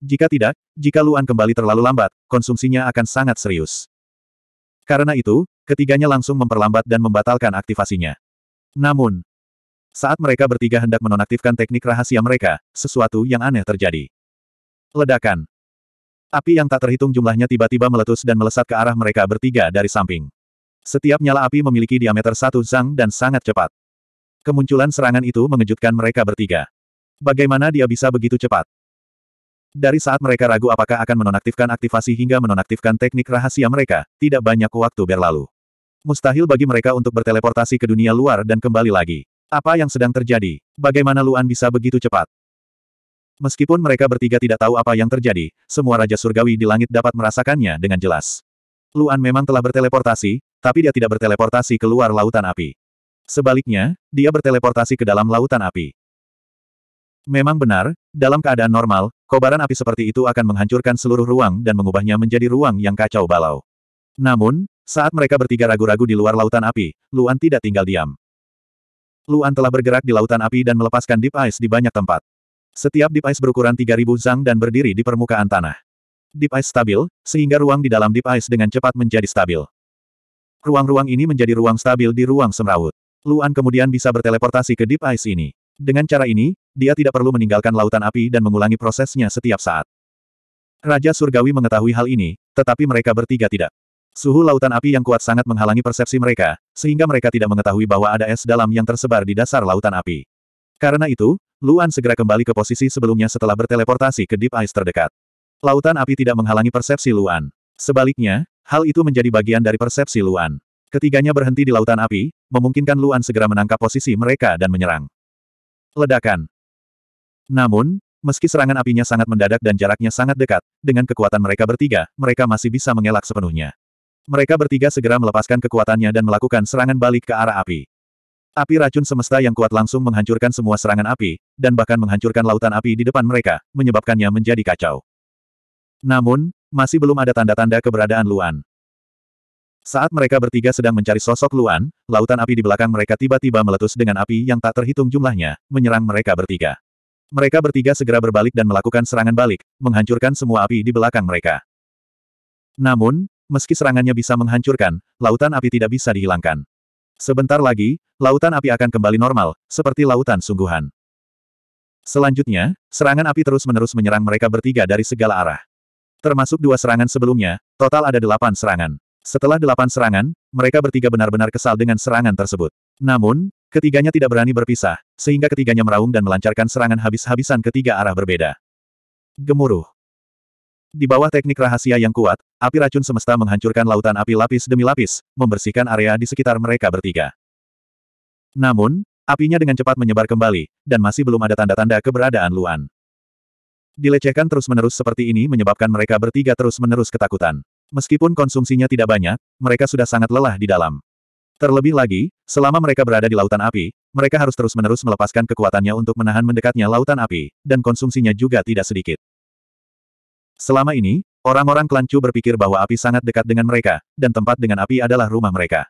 Jika tidak, jika Luan kembali terlalu lambat, konsumsinya akan sangat serius. Karena itu, ketiganya langsung memperlambat dan membatalkan aktivasinya. Namun, saat mereka bertiga hendak menonaktifkan teknik rahasia mereka, sesuatu yang aneh terjadi. Ledakan. Api yang tak terhitung jumlahnya tiba-tiba meletus dan melesat ke arah mereka bertiga dari samping. Setiap nyala api memiliki diameter satu zang dan sangat cepat. Kemunculan serangan itu mengejutkan mereka bertiga. Bagaimana dia bisa begitu cepat? Dari saat mereka ragu apakah akan menonaktifkan aktivasi hingga menonaktifkan teknik rahasia mereka, tidak banyak waktu berlalu. Mustahil bagi mereka untuk berteleportasi ke dunia luar dan kembali lagi. Apa yang sedang terjadi? Bagaimana Luan bisa begitu cepat? Meskipun mereka bertiga tidak tahu apa yang terjadi, semua Raja Surgawi di langit dapat merasakannya dengan jelas. Luan memang telah berteleportasi, tapi dia tidak berteleportasi keluar lautan api. Sebaliknya, dia berteleportasi ke dalam lautan api. Memang benar, dalam keadaan normal, kobaran api seperti itu akan menghancurkan seluruh ruang dan mengubahnya menjadi ruang yang kacau balau. Namun, saat mereka bertiga ragu-ragu di luar lautan api, Luan tidak tinggal diam. Luan telah bergerak di lautan api dan melepaskan deep ice di banyak tempat. Setiap deep ice berukuran 3000 zang dan berdiri di permukaan tanah. Deep ice stabil, sehingga ruang di dalam deep ice dengan cepat menjadi stabil. Ruang-ruang ini menjadi ruang stabil di ruang semrawut. Luan kemudian bisa berteleportasi ke deep ice ini. Dengan cara ini, dia tidak perlu meninggalkan lautan api dan mengulangi prosesnya setiap saat. Raja Surgawi mengetahui hal ini, tetapi mereka bertiga tidak. Suhu lautan api yang kuat sangat menghalangi persepsi mereka, sehingga mereka tidak mengetahui bahwa ada es dalam yang tersebar di dasar lautan api. Karena itu, Luan segera kembali ke posisi sebelumnya setelah berteleportasi ke Deep Ice terdekat. Lautan api tidak menghalangi persepsi Luan. Sebaliknya, hal itu menjadi bagian dari persepsi Luan. Ketiganya berhenti di lautan api, memungkinkan Luan segera menangkap posisi mereka dan menyerang. Ledakan. Namun, meski serangan apinya sangat mendadak dan jaraknya sangat dekat, dengan kekuatan mereka bertiga, mereka masih bisa mengelak sepenuhnya. Mereka bertiga segera melepaskan kekuatannya dan melakukan serangan balik ke arah api. Api racun semesta yang kuat langsung menghancurkan semua serangan api, dan bahkan menghancurkan lautan api di depan mereka, menyebabkannya menjadi kacau. Namun, masih belum ada tanda-tanda keberadaan Luan. Saat mereka bertiga sedang mencari sosok Luan, lautan api di belakang mereka tiba-tiba meletus dengan api yang tak terhitung jumlahnya, menyerang mereka bertiga. Mereka bertiga segera berbalik dan melakukan serangan balik, menghancurkan semua api di belakang mereka. Namun, meski serangannya bisa menghancurkan, lautan api tidak bisa dihilangkan. Sebentar lagi, lautan api akan kembali normal, seperti lautan sungguhan. Selanjutnya, serangan api terus-menerus menyerang mereka bertiga dari segala arah. Termasuk dua serangan sebelumnya, total ada delapan serangan. Setelah delapan serangan, mereka bertiga benar-benar kesal dengan serangan tersebut. Namun, ketiganya tidak berani berpisah, sehingga ketiganya meraung dan melancarkan serangan habis-habisan ketiga arah berbeda. Gemuruh. Di bawah teknik rahasia yang kuat, api racun semesta menghancurkan lautan api lapis demi lapis, membersihkan area di sekitar mereka bertiga. Namun, apinya dengan cepat menyebar kembali, dan masih belum ada tanda-tanda keberadaan Luan. Dilecehkan terus-menerus seperti ini menyebabkan mereka bertiga terus-menerus ketakutan. Meskipun konsumsinya tidak banyak, mereka sudah sangat lelah di dalam. Terlebih lagi, selama mereka berada di lautan api, mereka harus terus-menerus melepaskan kekuatannya untuk menahan mendekatnya lautan api, dan konsumsinya juga tidak sedikit. Selama ini, orang-orang Klancu berpikir bahwa api sangat dekat dengan mereka, dan tempat dengan api adalah rumah mereka.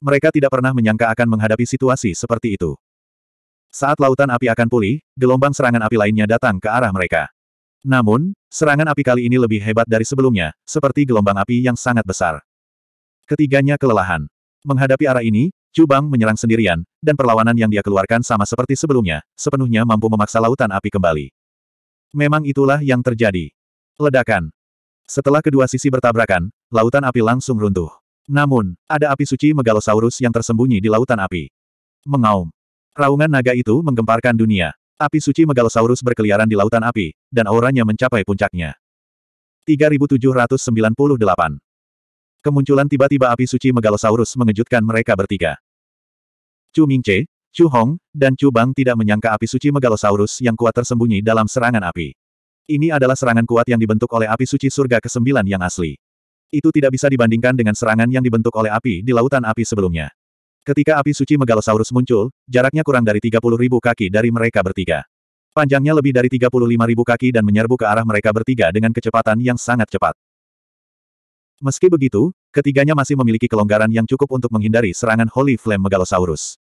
Mereka tidak pernah menyangka akan menghadapi situasi seperti itu. Saat lautan api akan pulih, gelombang serangan api lainnya datang ke arah mereka. Namun, serangan api kali ini lebih hebat dari sebelumnya, seperti gelombang api yang sangat besar. Ketiganya kelelahan. Menghadapi arah ini, Cubang menyerang sendirian, dan perlawanan yang dia keluarkan sama seperti sebelumnya, sepenuhnya mampu memaksa lautan api kembali. Memang itulah yang terjadi. Ledakan. Setelah kedua sisi bertabrakan, lautan api langsung runtuh. Namun, ada api suci megalosaurus yang tersembunyi di lautan api. Mengaum. Raungan naga itu menggemparkan dunia. Api suci megalosaurus berkeliaran di lautan api, dan auranya mencapai puncaknya. 3798 Kemunculan tiba-tiba api suci megalosaurus mengejutkan mereka bertiga. Chu Mingce, Chu Hong, dan Chu Bang tidak menyangka api suci megalosaurus yang kuat tersembunyi dalam serangan api. Ini adalah serangan kuat yang dibentuk oleh api suci surga ke-9 yang asli. Itu tidak bisa dibandingkan dengan serangan yang dibentuk oleh api di lautan api sebelumnya. Ketika api suci Megalosaurus muncul, jaraknya kurang dari ribu kaki dari mereka bertiga. Panjangnya lebih dari ribu kaki dan menyerbu ke arah mereka bertiga dengan kecepatan yang sangat cepat. Meski begitu, ketiganya masih memiliki kelonggaran yang cukup untuk menghindari serangan Holy Flame Megalosaurus.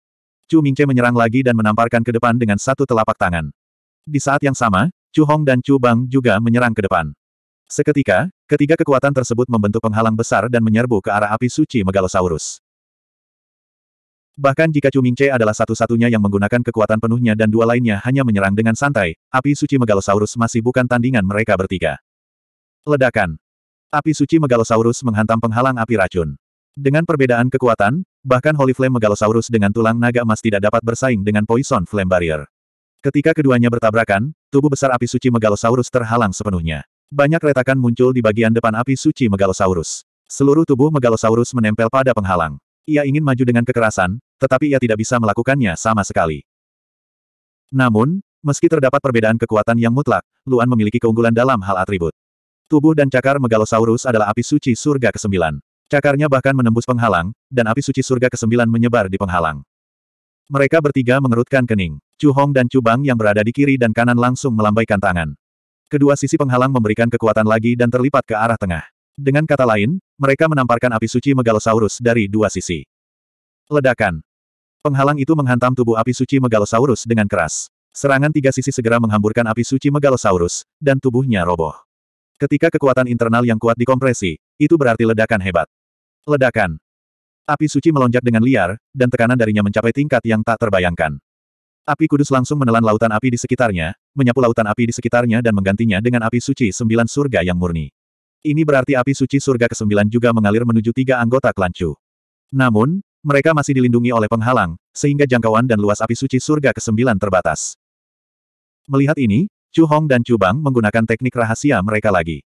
Chu Mingche menyerang lagi dan menamparkan ke depan dengan satu telapak tangan. Di saat yang sama, Chu Hong dan Chu Bang juga menyerang ke depan. Seketika, ketiga kekuatan tersebut membentuk penghalang besar dan menyerbu ke arah api suci Megalosaurus. Bahkan jika Chu Mingce adalah satu-satunya yang menggunakan kekuatan penuhnya dan dua lainnya hanya menyerang dengan santai, api suci Megalosaurus masih bukan tandingan mereka bertiga. Ledakan. Api suci Megalosaurus menghantam penghalang api racun. Dengan perbedaan kekuatan, bahkan Holy Flame Megalosaurus dengan tulang naga emas tidak dapat bersaing dengan Poison Flame Barrier. Ketika keduanya bertabrakan, tubuh besar api suci Megalosaurus terhalang sepenuhnya. Banyak retakan muncul di bagian depan api suci Megalosaurus. Seluruh tubuh Megalosaurus menempel pada penghalang. Ia ingin maju dengan kekerasan, tetapi ia tidak bisa melakukannya sama sekali. Namun, meski terdapat perbedaan kekuatan yang mutlak, Luan memiliki keunggulan dalam hal atribut. Tubuh dan cakar Megalosaurus adalah api suci surga ke-9. Cakarnya bahkan menembus penghalang, dan api suci surga ke-9 menyebar di penghalang. Mereka bertiga mengerutkan kening. Chu Hong dan Chu Bang yang berada di kiri dan kanan langsung melambaikan tangan. Kedua sisi penghalang memberikan kekuatan lagi dan terlipat ke arah tengah. Dengan kata lain, mereka menamparkan api suci Megalosaurus dari dua sisi. Ledakan. Penghalang itu menghantam tubuh api suci Megalosaurus dengan keras. Serangan tiga sisi segera menghamburkan api suci Megalosaurus, dan tubuhnya roboh. Ketika kekuatan internal yang kuat dikompresi, itu berarti ledakan hebat. Ledakan. Api suci melonjak dengan liar, dan tekanan darinya mencapai tingkat yang tak terbayangkan. Api kudus langsung menelan lautan api di sekitarnya, menyapu lautan api di sekitarnya dan menggantinya dengan api suci sembilan surga yang murni. Ini berarti api suci surga ke-9 juga mengalir menuju tiga anggota klan Chu. Namun, mereka masih dilindungi oleh penghalang, sehingga jangkauan dan luas api suci surga ke-9 terbatas. Melihat ini, Chu Hong dan Chu Bang menggunakan teknik rahasia mereka lagi.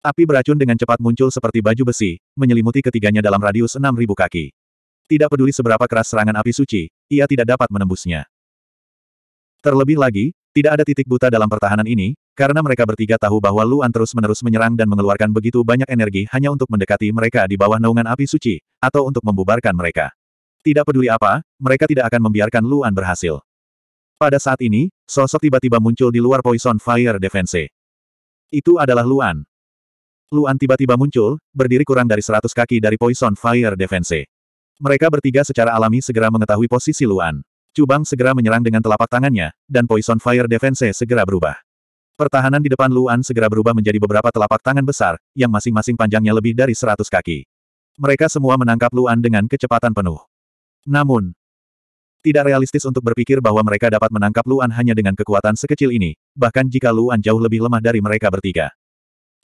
Api beracun dengan cepat muncul seperti baju besi, menyelimuti ketiganya dalam radius 6.000 kaki. Tidak peduli seberapa keras serangan api suci, ia tidak dapat menembusnya. Terlebih lagi, tidak ada titik buta dalam pertahanan ini, karena mereka bertiga tahu bahwa Luan terus-menerus menyerang dan mengeluarkan begitu banyak energi hanya untuk mendekati mereka di bawah naungan api suci, atau untuk membubarkan mereka. Tidak peduli apa, mereka tidak akan membiarkan Luan berhasil. Pada saat ini, sosok tiba-tiba muncul di luar Poison Fire Defense. Itu adalah Luan. Luan tiba-tiba muncul, berdiri kurang dari seratus kaki dari Poison Fire Defense. Mereka bertiga secara alami segera mengetahui posisi Luan. Cubang segera menyerang dengan telapak tangannya, dan Poison Fire Defense segera berubah. Pertahanan di depan Luan segera berubah menjadi beberapa telapak tangan besar, yang masing-masing panjangnya lebih dari seratus kaki. Mereka semua menangkap Luan dengan kecepatan penuh. Namun, tidak realistis untuk berpikir bahwa mereka dapat menangkap Luan hanya dengan kekuatan sekecil ini, bahkan jika Luan jauh lebih lemah dari mereka bertiga.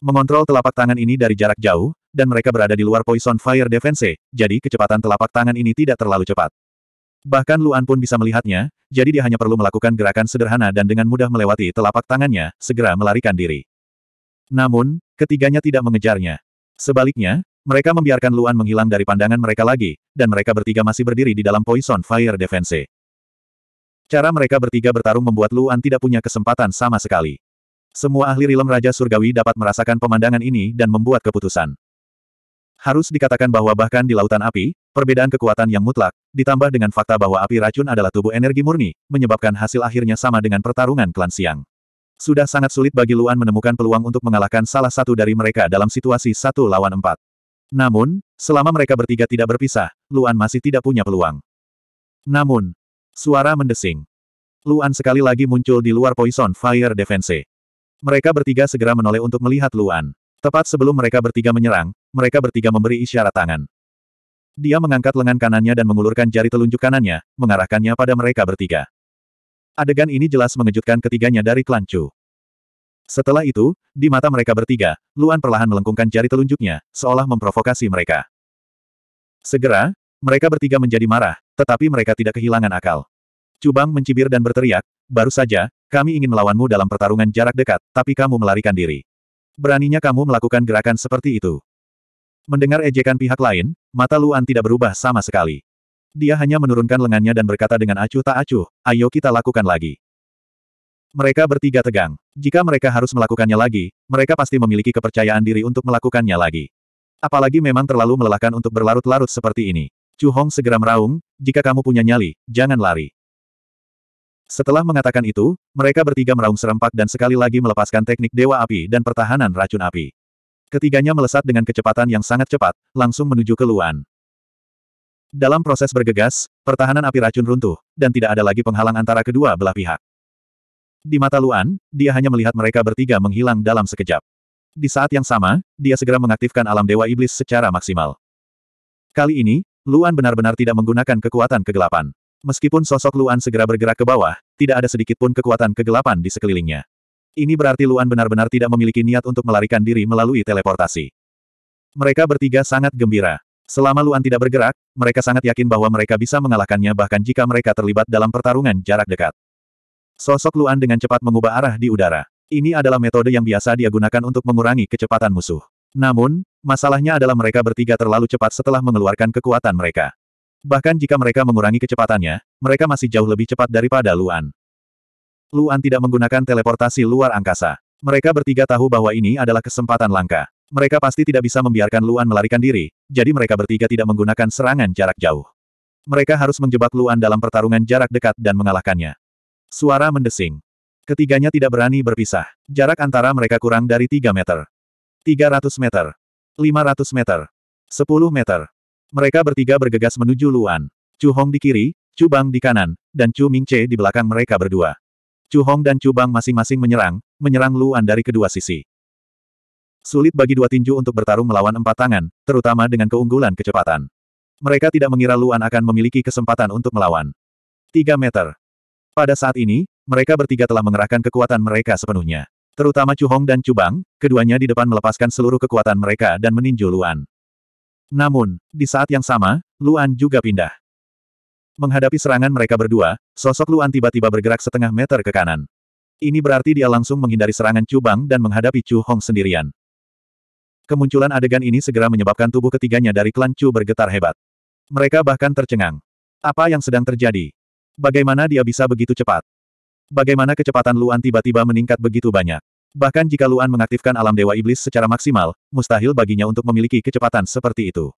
Mengontrol telapak tangan ini dari jarak jauh, dan mereka berada di luar Poison Fire Defense, jadi kecepatan telapak tangan ini tidak terlalu cepat. Bahkan Luan pun bisa melihatnya, jadi dia hanya perlu melakukan gerakan sederhana dan dengan mudah melewati telapak tangannya, segera melarikan diri. Namun, ketiganya tidak mengejarnya. Sebaliknya, mereka membiarkan Luan menghilang dari pandangan mereka lagi, dan mereka bertiga masih berdiri di dalam Poison Fire Defense. Cara mereka bertiga bertarung membuat Luan tidak punya kesempatan sama sekali. Semua ahli rilem Raja Surgawi dapat merasakan pemandangan ini dan membuat keputusan. Harus dikatakan bahwa bahkan di lautan api, perbedaan kekuatan yang mutlak, ditambah dengan fakta bahwa api racun adalah tubuh energi murni, menyebabkan hasil akhirnya sama dengan pertarungan klan siang. Sudah sangat sulit bagi Luan menemukan peluang untuk mengalahkan salah satu dari mereka dalam situasi satu lawan empat. Namun, selama mereka bertiga tidak berpisah, Luan masih tidak punya peluang. Namun, suara mendesing. Luan sekali lagi muncul di luar Poison Fire Defense. Mereka bertiga segera menoleh untuk melihat Luan. Tepat sebelum mereka bertiga menyerang, mereka bertiga memberi isyarat tangan. Dia mengangkat lengan kanannya dan mengulurkan jari telunjuk kanannya, mengarahkannya pada mereka bertiga. Adegan ini jelas mengejutkan ketiganya dari klan Chu. Setelah itu, di mata mereka bertiga, Luan perlahan melengkungkan jari telunjuknya, seolah memprovokasi mereka. Segera, mereka bertiga menjadi marah, tetapi mereka tidak kehilangan akal. Cubang mencibir dan berteriak, baru saja, kami ingin melawanmu dalam pertarungan jarak dekat, tapi kamu melarikan diri. Beraninya kamu melakukan gerakan seperti itu. Mendengar ejekan pihak lain, mata Luan tidak berubah sama sekali. Dia hanya menurunkan lengannya dan berkata dengan acuh tak acuh, ayo kita lakukan lagi. Mereka bertiga tegang. Jika mereka harus melakukannya lagi, mereka pasti memiliki kepercayaan diri untuk melakukannya lagi. Apalagi memang terlalu melelahkan untuk berlarut-larut seperti ini. Chu Hong segera meraung, jika kamu punya nyali, jangan lari. Setelah mengatakan itu, mereka bertiga meraung serempak dan sekali lagi melepaskan teknik Dewa Api dan pertahanan racun api. Ketiganya melesat dengan kecepatan yang sangat cepat, langsung menuju ke Luan. Dalam proses bergegas, pertahanan api racun runtuh, dan tidak ada lagi penghalang antara kedua belah pihak. Di mata Luan, dia hanya melihat mereka bertiga menghilang dalam sekejap. Di saat yang sama, dia segera mengaktifkan alam Dewa Iblis secara maksimal. Kali ini, Luan benar-benar tidak menggunakan kekuatan kegelapan. Meskipun sosok Luan segera bergerak ke bawah, tidak ada sedikit pun kekuatan kegelapan di sekelilingnya. Ini berarti Luan benar-benar tidak memiliki niat untuk melarikan diri melalui teleportasi. Mereka bertiga sangat gembira. Selama Luan tidak bergerak, mereka sangat yakin bahwa mereka bisa mengalahkannya bahkan jika mereka terlibat dalam pertarungan jarak dekat. Sosok Luan dengan cepat mengubah arah di udara. Ini adalah metode yang biasa dia gunakan untuk mengurangi kecepatan musuh. Namun, masalahnya adalah mereka bertiga terlalu cepat setelah mengeluarkan kekuatan mereka. Bahkan jika mereka mengurangi kecepatannya, mereka masih jauh lebih cepat daripada Luan. Luan tidak menggunakan teleportasi luar angkasa. Mereka bertiga tahu bahwa ini adalah kesempatan langka. Mereka pasti tidak bisa membiarkan Luan melarikan diri, jadi mereka bertiga tidak menggunakan serangan jarak jauh. Mereka harus menjebak Luan dalam pertarungan jarak dekat dan mengalahkannya. Suara mendesing. Ketiganya tidak berani berpisah. Jarak antara mereka kurang dari 3 meter. 300 meter. 500 meter. 10 meter. Mereka bertiga bergegas menuju Luan. Chu Hong di kiri, Chu Bang di kanan, dan Chu Ming Che di belakang mereka berdua. Chu Hong dan Chu Bang masing-masing menyerang, menyerang Luan dari kedua sisi. Sulit bagi dua tinju untuk bertarung melawan empat tangan, terutama dengan keunggulan kecepatan. Mereka tidak mengira Luan akan memiliki kesempatan untuk melawan. 3 meter. Pada saat ini, mereka bertiga telah mengerahkan kekuatan mereka sepenuhnya. Terutama Chu Hong dan Chu Bang, keduanya di depan melepaskan seluruh kekuatan mereka dan meninju Luan. Namun, di saat yang sama, Luan juga pindah. Menghadapi serangan mereka berdua, sosok Luan tiba-tiba bergerak setengah meter ke kanan. Ini berarti dia langsung menghindari serangan Cubang dan menghadapi Chu Hong sendirian. Kemunculan adegan ini segera menyebabkan tubuh ketiganya dari klan Chu bergetar hebat. Mereka bahkan tercengang. Apa yang sedang terjadi? Bagaimana dia bisa begitu cepat? Bagaimana kecepatan Luan tiba-tiba meningkat begitu banyak? Bahkan jika Luan mengaktifkan alam Dewa Iblis secara maksimal, mustahil baginya untuk memiliki kecepatan seperti itu.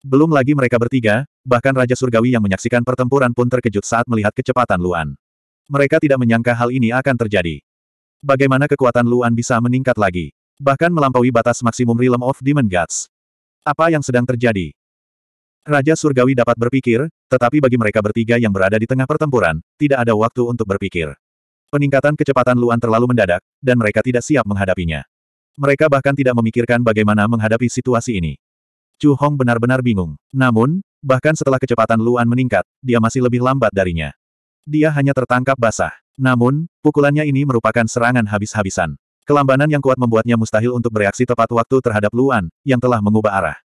Belum lagi mereka bertiga, bahkan Raja Surgawi yang menyaksikan pertempuran pun terkejut saat melihat kecepatan Luan. Mereka tidak menyangka hal ini akan terjadi. Bagaimana kekuatan Luan bisa meningkat lagi? Bahkan melampaui batas maksimum Realm of Demon Gods. Apa yang sedang terjadi? Raja Surgawi dapat berpikir, tetapi bagi mereka bertiga yang berada di tengah pertempuran, tidak ada waktu untuk berpikir. Peningkatan kecepatan Luan terlalu mendadak, dan mereka tidak siap menghadapinya. Mereka bahkan tidak memikirkan bagaimana menghadapi situasi ini. Chu Hong benar-benar bingung. Namun, bahkan setelah kecepatan Luan meningkat, dia masih lebih lambat darinya. Dia hanya tertangkap basah. Namun, pukulannya ini merupakan serangan habis-habisan. Kelambanan yang kuat membuatnya mustahil untuk bereaksi tepat waktu terhadap Luan, yang telah mengubah arah.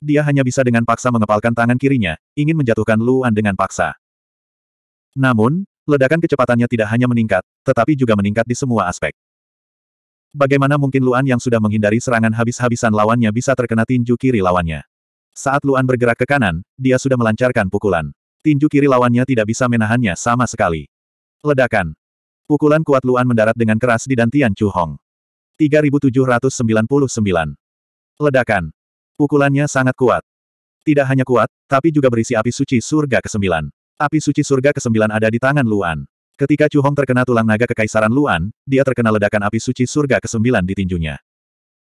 Dia hanya bisa dengan paksa mengepalkan tangan kirinya, ingin menjatuhkan Luan dengan paksa. Namun, ledakan kecepatannya tidak hanya meningkat, tetapi juga meningkat di semua aspek. Bagaimana mungkin Luan yang sudah menghindari serangan habis-habisan lawannya bisa terkena tinju kiri lawannya? Saat Luan bergerak ke kanan, dia sudah melancarkan pukulan. Tinju kiri lawannya tidak bisa menahannya sama sekali. Ledakan. Pukulan kuat Luan mendarat dengan keras di dantian Chu Hong. 3799. Ledakan. Pukulannya sangat kuat. Tidak hanya kuat, tapi juga berisi api suci surga ke-9. Api suci surga ke-9 ada di tangan Luan. Ketika Chu Hong terkena tulang naga kekaisaran Luan, dia terkena ledakan api suci surga ke-9 di tinjunya.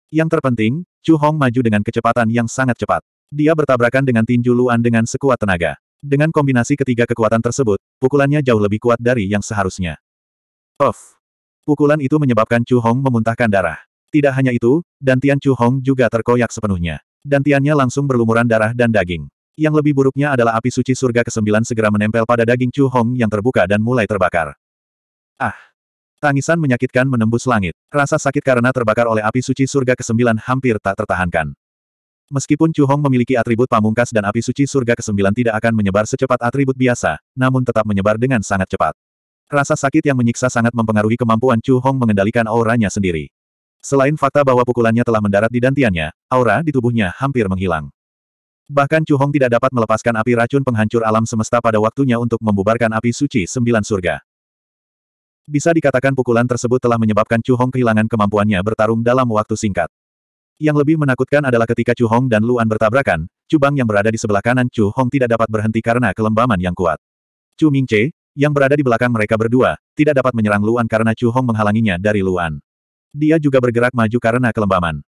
Yang terpenting, Chu Hong maju dengan kecepatan yang sangat cepat. Dia bertabrakan dengan tinju Luan dengan sekuat tenaga. Dengan kombinasi ketiga kekuatan tersebut, pukulannya jauh lebih kuat dari yang seharusnya. Of! Pukulan itu menyebabkan Chu Hong memuntahkan darah. Tidak hanya itu, dantian Chu Hong juga terkoyak sepenuhnya. Dantiannya langsung berlumuran darah dan daging. Yang lebih buruknya adalah api suci surga ke-9 segera menempel pada daging Chu Hong yang terbuka dan mulai terbakar. Ah! Tangisan menyakitkan menembus langit. Rasa sakit karena terbakar oleh api suci surga ke-9 hampir tak tertahankan. Meskipun Chu Hong memiliki atribut pamungkas dan api suci surga ke-9 tidak akan menyebar secepat atribut biasa, namun tetap menyebar dengan sangat cepat. Rasa sakit yang menyiksa sangat mempengaruhi kemampuan Chu Hong mengendalikan auranya sendiri. Selain fakta bahwa pukulannya telah mendarat di dantiannya, aura di tubuhnya hampir menghilang. Bahkan Chu Hong tidak dapat melepaskan api racun penghancur alam semesta pada waktunya untuk membubarkan api suci sembilan surga. Bisa dikatakan pukulan tersebut telah menyebabkan Chu Hong kehilangan kemampuannya bertarung dalam waktu singkat. Yang lebih menakutkan adalah ketika Chu Hong dan Luan bertabrakan, cubang yang berada di sebelah kanan Chu Hong tidak dapat berhenti karena kelembaman yang kuat. Chu Mingce, yang berada di belakang mereka berdua, tidak dapat menyerang Luan karena Chu Hong menghalanginya dari Luan. Dia juga bergerak maju karena kelembaman.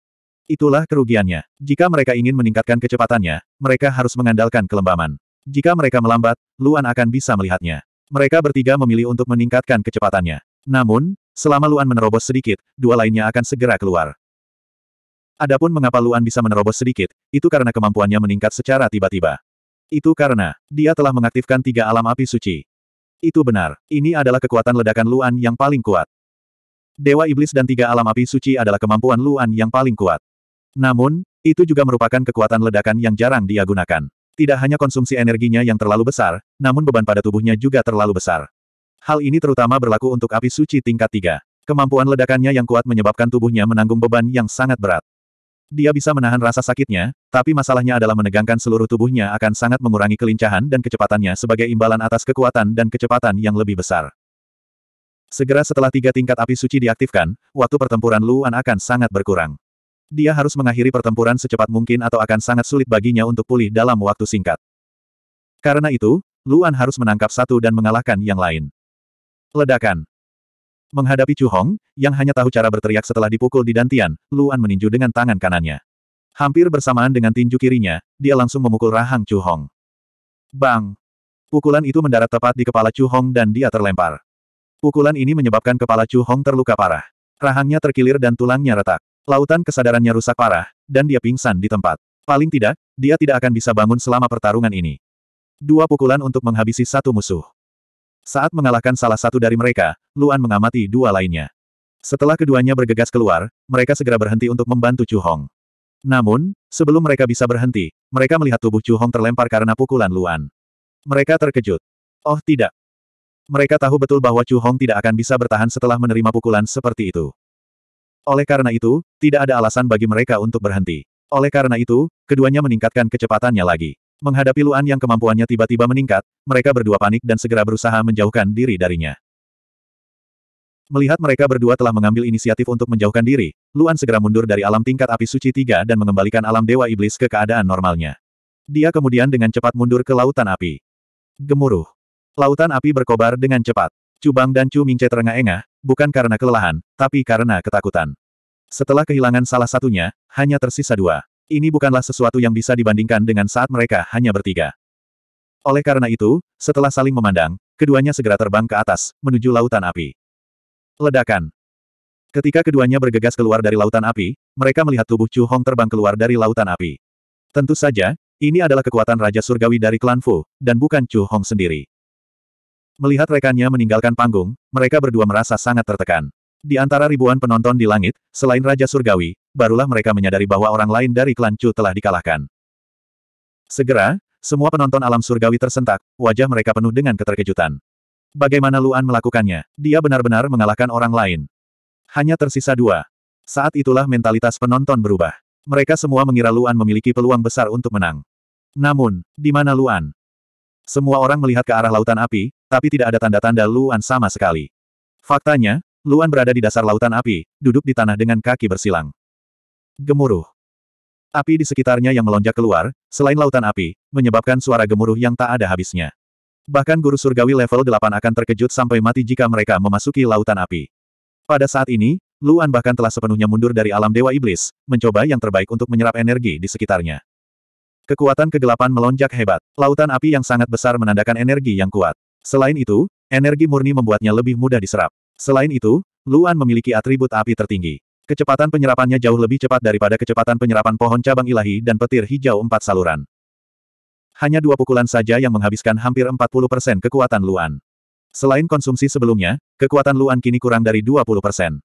Itulah kerugiannya. Jika mereka ingin meningkatkan kecepatannya, mereka harus mengandalkan kelembaman. Jika mereka melambat, Luan akan bisa melihatnya. Mereka bertiga memilih untuk meningkatkan kecepatannya. Namun, selama Luan menerobos sedikit, dua lainnya akan segera keluar. Adapun mengapa Luan bisa menerobos sedikit, itu karena kemampuannya meningkat secara tiba-tiba. Itu karena, dia telah mengaktifkan tiga alam api suci. Itu benar, ini adalah kekuatan ledakan Luan yang paling kuat. Dewa Iblis dan tiga alam api suci adalah kemampuan Luan yang paling kuat. Namun, itu juga merupakan kekuatan ledakan yang jarang dia gunakan. Tidak hanya konsumsi energinya yang terlalu besar, namun beban pada tubuhnya juga terlalu besar. Hal ini terutama berlaku untuk api suci tingkat 3. Kemampuan ledakannya yang kuat menyebabkan tubuhnya menanggung beban yang sangat berat. Dia bisa menahan rasa sakitnya, tapi masalahnya adalah menegangkan seluruh tubuhnya akan sangat mengurangi kelincahan dan kecepatannya sebagai imbalan atas kekuatan dan kecepatan yang lebih besar. Segera setelah tiga tingkat api suci diaktifkan, waktu pertempuran Luan akan sangat berkurang. Dia harus mengakhiri pertempuran secepat mungkin atau akan sangat sulit baginya untuk pulih dalam waktu singkat. Karena itu, Luan harus menangkap satu dan mengalahkan yang lain. Ledakan. Menghadapi Chu Hong, yang hanya tahu cara berteriak setelah dipukul di dantian, Luan meninju dengan tangan kanannya. Hampir bersamaan dengan tinju kirinya, dia langsung memukul rahang Chu Hong. Bang! Pukulan itu mendarat tepat di kepala Chu Hong dan dia terlempar. Pukulan ini menyebabkan kepala Chu Hong terluka parah. Rahangnya terkilir dan tulangnya retak. Lautan kesadarannya rusak parah, dan dia pingsan di tempat. Paling tidak, dia tidak akan bisa bangun selama pertarungan ini. Dua pukulan untuk menghabisi satu musuh. Saat mengalahkan salah satu dari mereka, Luan mengamati dua lainnya. Setelah keduanya bergegas keluar, mereka segera berhenti untuk membantu Chu Hong. Namun, sebelum mereka bisa berhenti, mereka melihat tubuh Chu Hong terlempar karena pukulan Luan. Mereka terkejut. Oh tidak. Mereka tahu betul bahwa Chu Hong tidak akan bisa bertahan setelah menerima pukulan seperti itu. Oleh karena itu, tidak ada alasan bagi mereka untuk berhenti. Oleh karena itu, keduanya meningkatkan kecepatannya lagi. Menghadapi Luan yang kemampuannya tiba-tiba meningkat, mereka berdua panik dan segera berusaha menjauhkan diri darinya. Melihat mereka berdua telah mengambil inisiatif untuk menjauhkan diri, Luan segera mundur dari alam tingkat api suci tiga dan mengembalikan alam dewa iblis ke keadaan normalnya. Dia kemudian dengan cepat mundur ke lautan api. Gemuruh. Lautan api berkobar dengan cepat. Cubang dan Chu Mingce terengah-engah, bukan karena kelelahan, tapi karena ketakutan. Setelah kehilangan salah satunya, hanya tersisa dua. Ini bukanlah sesuatu yang bisa dibandingkan dengan saat mereka hanya bertiga. Oleh karena itu, setelah saling memandang, keduanya segera terbang ke atas, menuju lautan api. Ledakan. Ketika keduanya bergegas keluar dari lautan api, mereka melihat tubuh Chu Hong terbang keluar dari lautan api. Tentu saja, ini adalah kekuatan Raja Surgawi dari klan Fu, dan bukan Chu Hong sendiri. Melihat rekannya meninggalkan panggung, mereka berdua merasa sangat tertekan. Di antara ribuan penonton di langit, selain Raja Surgawi, barulah mereka menyadari bahwa orang lain dari klan Chu telah dikalahkan. Segera, semua penonton alam surgawi tersentak, wajah mereka penuh dengan keterkejutan. Bagaimana Luan melakukannya? Dia benar-benar mengalahkan orang lain. Hanya tersisa dua. Saat itulah mentalitas penonton berubah. Mereka semua mengira Luan memiliki peluang besar untuk menang. Namun, di mana Luan? Semua orang melihat ke arah lautan api, tapi tidak ada tanda-tanda Luan sama sekali. Faktanya, Luan berada di dasar lautan api, duduk di tanah dengan kaki bersilang. Gemuruh. Api di sekitarnya yang melonjak keluar, selain lautan api, menyebabkan suara gemuruh yang tak ada habisnya. Bahkan guru surgawi level 8 akan terkejut sampai mati jika mereka memasuki lautan api. Pada saat ini, Luan bahkan telah sepenuhnya mundur dari alam Dewa Iblis, mencoba yang terbaik untuk menyerap energi di sekitarnya. Kekuatan kegelapan melonjak hebat. Lautan api yang sangat besar menandakan energi yang kuat. Selain itu, energi murni membuatnya lebih mudah diserap. Selain itu, Luan memiliki atribut api tertinggi. Kecepatan penyerapannya jauh lebih cepat daripada kecepatan penyerapan pohon cabang ilahi dan petir hijau empat saluran. Hanya dua pukulan saja yang menghabiskan hampir 40% kekuatan Luan. Selain konsumsi sebelumnya, kekuatan Luan kini kurang dari 20%.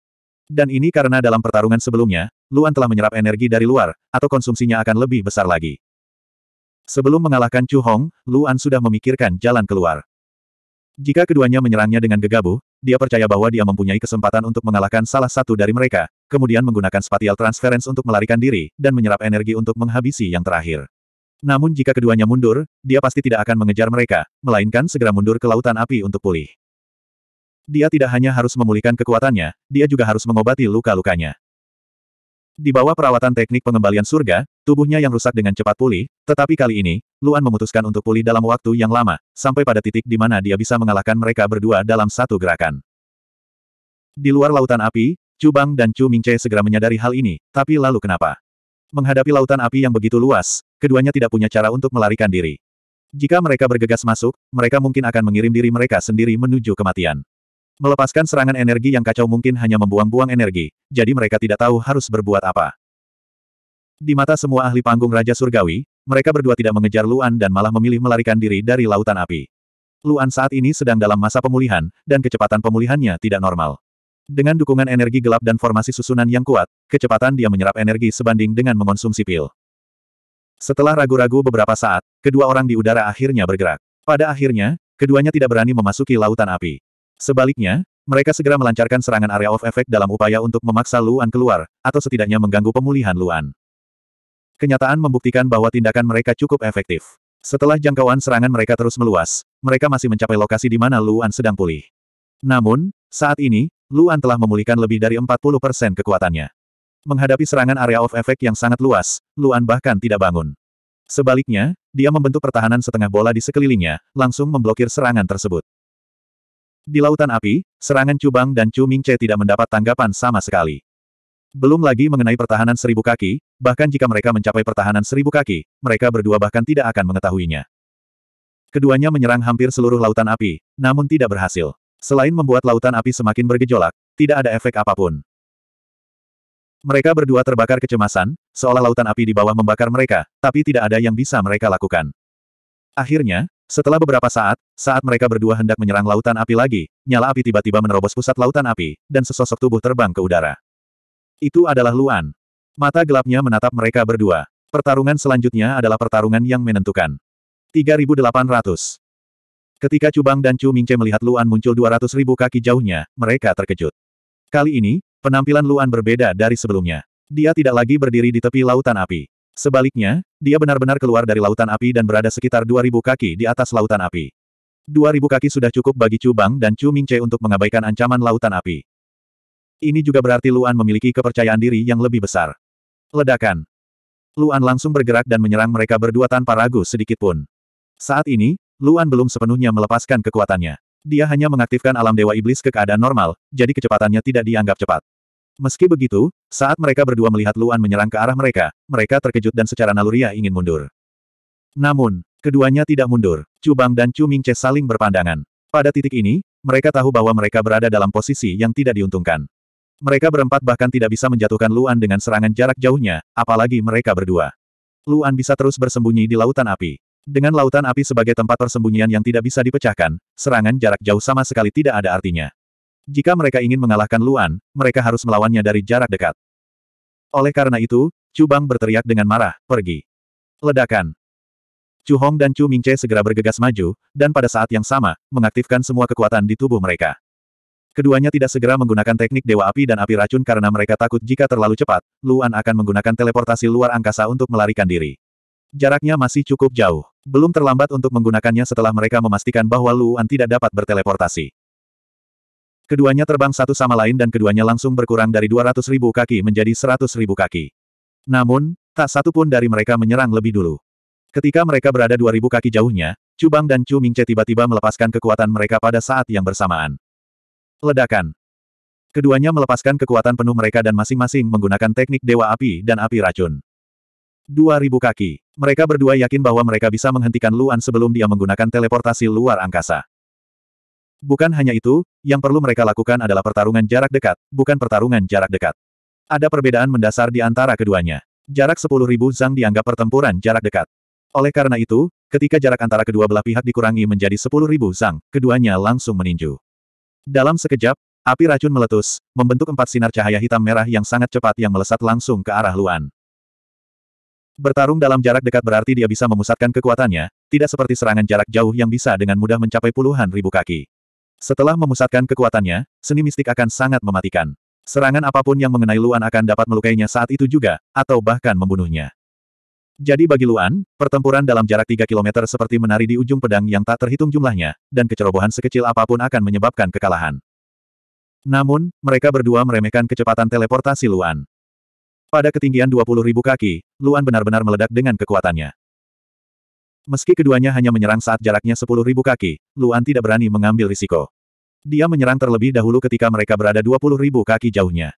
Dan ini karena dalam pertarungan sebelumnya, Luan telah menyerap energi dari luar, atau konsumsinya akan lebih besar lagi. Sebelum mengalahkan Chu Hong, Luan sudah memikirkan jalan keluar. Jika keduanya menyerangnya dengan gegabah, dia percaya bahwa dia mempunyai kesempatan untuk mengalahkan salah satu dari mereka, kemudian menggunakan spatial transference untuk melarikan diri, dan menyerap energi untuk menghabisi yang terakhir. Namun jika keduanya mundur, dia pasti tidak akan mengejar mereka, melainkan segera mundur ke lautan api untuk pulih. Dia tidak hanya harus memulihkan kekuatannya, dia juga harus mengobati luka-lukanya. Di bawah perawatan teknik pengembalian surga, tubuhnya yang rusak dengan cepat pulih, tetapi kali ini, Luan memutuskan untuk pulih dalam waktu yang lama, sampai pada titik di mana dia bisa mengalahkan mereka berdua dalam satu gerakan. Di luar lautan api, Chu Bang dan Chu Mingce segera menyadari hal ini, tapi lalu kenapa? Menghadapi lautan api yang begitu luas, keduanya tidak punya cara untuk melarikan diri. Jika mereka bergegas masuk, mereka mungkin akan mengirim diri mereka sendiri menuju kematian. Melepaskan serangan energi yang kacau mungkin hanya membuang-buang energi, jadi mereka tidak tahu harus berbuat apa. Di mata semua ahli panggung Raja Surgawi, mereka berdua tidak mengejar Luan dan malah memilih melarikan diri dari lautan api. Luan saat ini sedang dalam masa pemulihan, dan kecepatan pemulihannya tidak normal. Dengan dukungan energi gelap dan formasi susunan yang kuat, kecepatan dia menyerap energi sebanding dengan mengonsumsi pil. Setelah ragu-ragu beberapa saat, kedua orang di udara akhirnya bergerak. Pada akhirnya, keduanya tidak berani memasuki lautan api. Sebaliknya, mereka segera melancarkan serangan area of effect dalam upaya untuk memaksa Luan keluar, atau setidaknya mengganggu pemulihan Luan. Kenyataan membuktikan bahwa tindakan mereka cukup efektif. Setelah jangkauan serangan mereka terus meluas, mereka masih mencapai lokasi di mana Luan sedang pulih. Namun, saat ini, Luan telah memulihkan lebih dari 40% kekuatannya. Menghadapi serangan area of effect yang sangat luas, Luan bahkan tidak bangun. Sebaliknya, dia membentuk pertahanan setengah bola di sekelilingnya, langsung memblokir serangan tersebut. Di lautan api, serangan Cubang dan Chu Mingce tidak mendapat tanggapan sama sekali. Belum lagi mengenai pertahanan seribu kaki, bahkan jika mereka mencapai pertahanan seribu kaki, mereka berdua bahkan tidak akan mengetahuinya. Keduanya menyerang hampir seluruh lautan api, namun tidak berhasil. Selain membuat lautan api semakin bergejolak, tidak ada efek apapun. Mereka berdua terbakar kecemasan, seolah lautan api di bawah membakar mereka, tapi tidak ada yang bisa mereka lakukan. Akhirnya, setelah beberapa saat, saat mereka berdua hendak menyerang lautan api lagi, nyala api tiba-tiba menerobos pusat lautan api, dan sesosok tubuh terbang ke udara. Itu adalah Luan. Mata gelapnya menatap mereka berdua. Pertarungan selanjutnya adalah pertarungan yang menentukan. 3800 Ketika Cubang dan Chu Mingce melihat Luan muncul 200.000 kaki jauhnya, mereka terkejut. Kali ini, penampilan Luan berbeda dari sebelumnya. Dia tidak lagi berdiri di tepi lautan api. Sebaliknya, dia benar-benar keluar dari lautan api dan berada sekitar 2000 kaki di atas lautan api. 2000 kaki sudah cukup bagi Chu Bang dan Chu Mingce untuk mengabaikan ancaman lautan api. Ini juga berarti Luan memiliki kepercayaan diri yang lebih besar. Ledakan. Luan langsung bergerak dan menyerang mereka berdua tanpa ragu sedikit pun. Saat ini, Luan belum sepenuhnya melepaskan kekuatannya. Dia hanya mengaktifkan alam dewa iblis ke keadaan normal, jadi kecepatannya tidak dianggap cepat. Meski begitu, saat mereka berdua melihat Luan menyerang ke arah mereka, mereka terkejut dan secara naluriah ingin mundur. Namun, keduanya tidak mundur. Cubang dan Chu Mingce saling berpandangan. Pada titik ini, mereka tahu bahwa mereka berada dalam posisi yang tidak diuntungkan. Mereka berempat bahkan tidak bisa menjatuhkan Luan dengan serangan jarak jauhnya, apalagi mereka berdua. Luan bisa terus bersembunyi di lautan api. Dengan lautan api sebagai tempat persembunyian yang tidak bisa dipecahkan, serangan jarak jauh sama sekali tidak ada artinya. Jika mereka ingin mengalahkan Luan, mereka harus melawannya dari jarak dekat. Oleh karena itu, Chu Bang berteriak dengan marah, pergi. Ledakan. Chu Hong dan Chu Mingce segera bergegas maju, dan pada saat yang sama, mengaktifkan semua kekuatan di tubuh mereka. Keduanya tidak segera menggunakan teknik Dewa Api dan Api Racun karena mereka takut jika terlalu cepat, Luan akan menggunakan teleportasi luar angkasa untuk melarikan diri. Jaraknya masih cukup jauh. Belum terlambat untuk menggunakannya setelah mereka memastikan bahwa Luan tidak dapat berteleportasi. Keduanya terbang satu sama lain dan keduanya langsung berkurang dari 200 ribu kaki menjadi 100 ribu kaki. Namun, tak satu pun dari mereka menyerang lebih dulu. Ketika mereka berada 2000 kaki jauhnya, Cubang dan Chu Mingce tiba-tiba melepaskan kekuatan mereka pada saat yang bersamaan. Ledakan. Keduanya melepaskan kekuatan penuh mereka dan masing-masing menggunakan teknik Dewa Api dan Api Racun. 2000 kaki. Mereka berdua yakin bahwa mereka bisa menghentikan Luan sebelum dia menggunakan teleportasi luar angkasa. Bukan hanya itu, yang perlu mereka lakukan adalah pertarungan jarak dekat, bukan pertarungan jarak dekat. Ada perbedaan mendasar di antara keduanya. Jarak 10.000 zhang dianggap pertempuran jarak dekat. Oleh karena itu, ketika jarak antara kedua belah pihak dikurangi menjadi 10.000 zhang, keduanya langsung meninju. Dalam sekejap, api racun meletus, membentuk empat sinar cahaya hitam merah yang sangat cepat yang melesat langsung ke arah Luan. Bertarung dalam jarak dekat berarti dia bisa memusatkan kekuatannya, tidak seperti serangan jarak jauh yang bisa dengan mudah mencapai puluhan ribu kaki. Setelah memusatkan kekuatannya, seni mistik akan sangat mematikan. Serangan apapun yang mengenai Luan akan dapat melukainya saat itu juga, atau bahkan membunuhnya. Jadi bagi Luan, pertempuran dalam jarak 3 km seperti menari di ujung pedang yang tak terhitung jumlahnya, dan kecerobohan sekecil apapun akan menyebabkan kekalahan. Namun, mereka berdua meremehkan kecepatan teleportasi Luan. Pada ketinggian 20.000 kaki, Luan benar-benar meledak dengan kekuatannya. Meski keduanya hanya menyerang saat jaraknya sepuluh ribu kaki, Luan tidak berani mengambil risiko. Dia menyerang terlebih dahulu ketika mereka berada dua puluh ribu kaki jauhnya.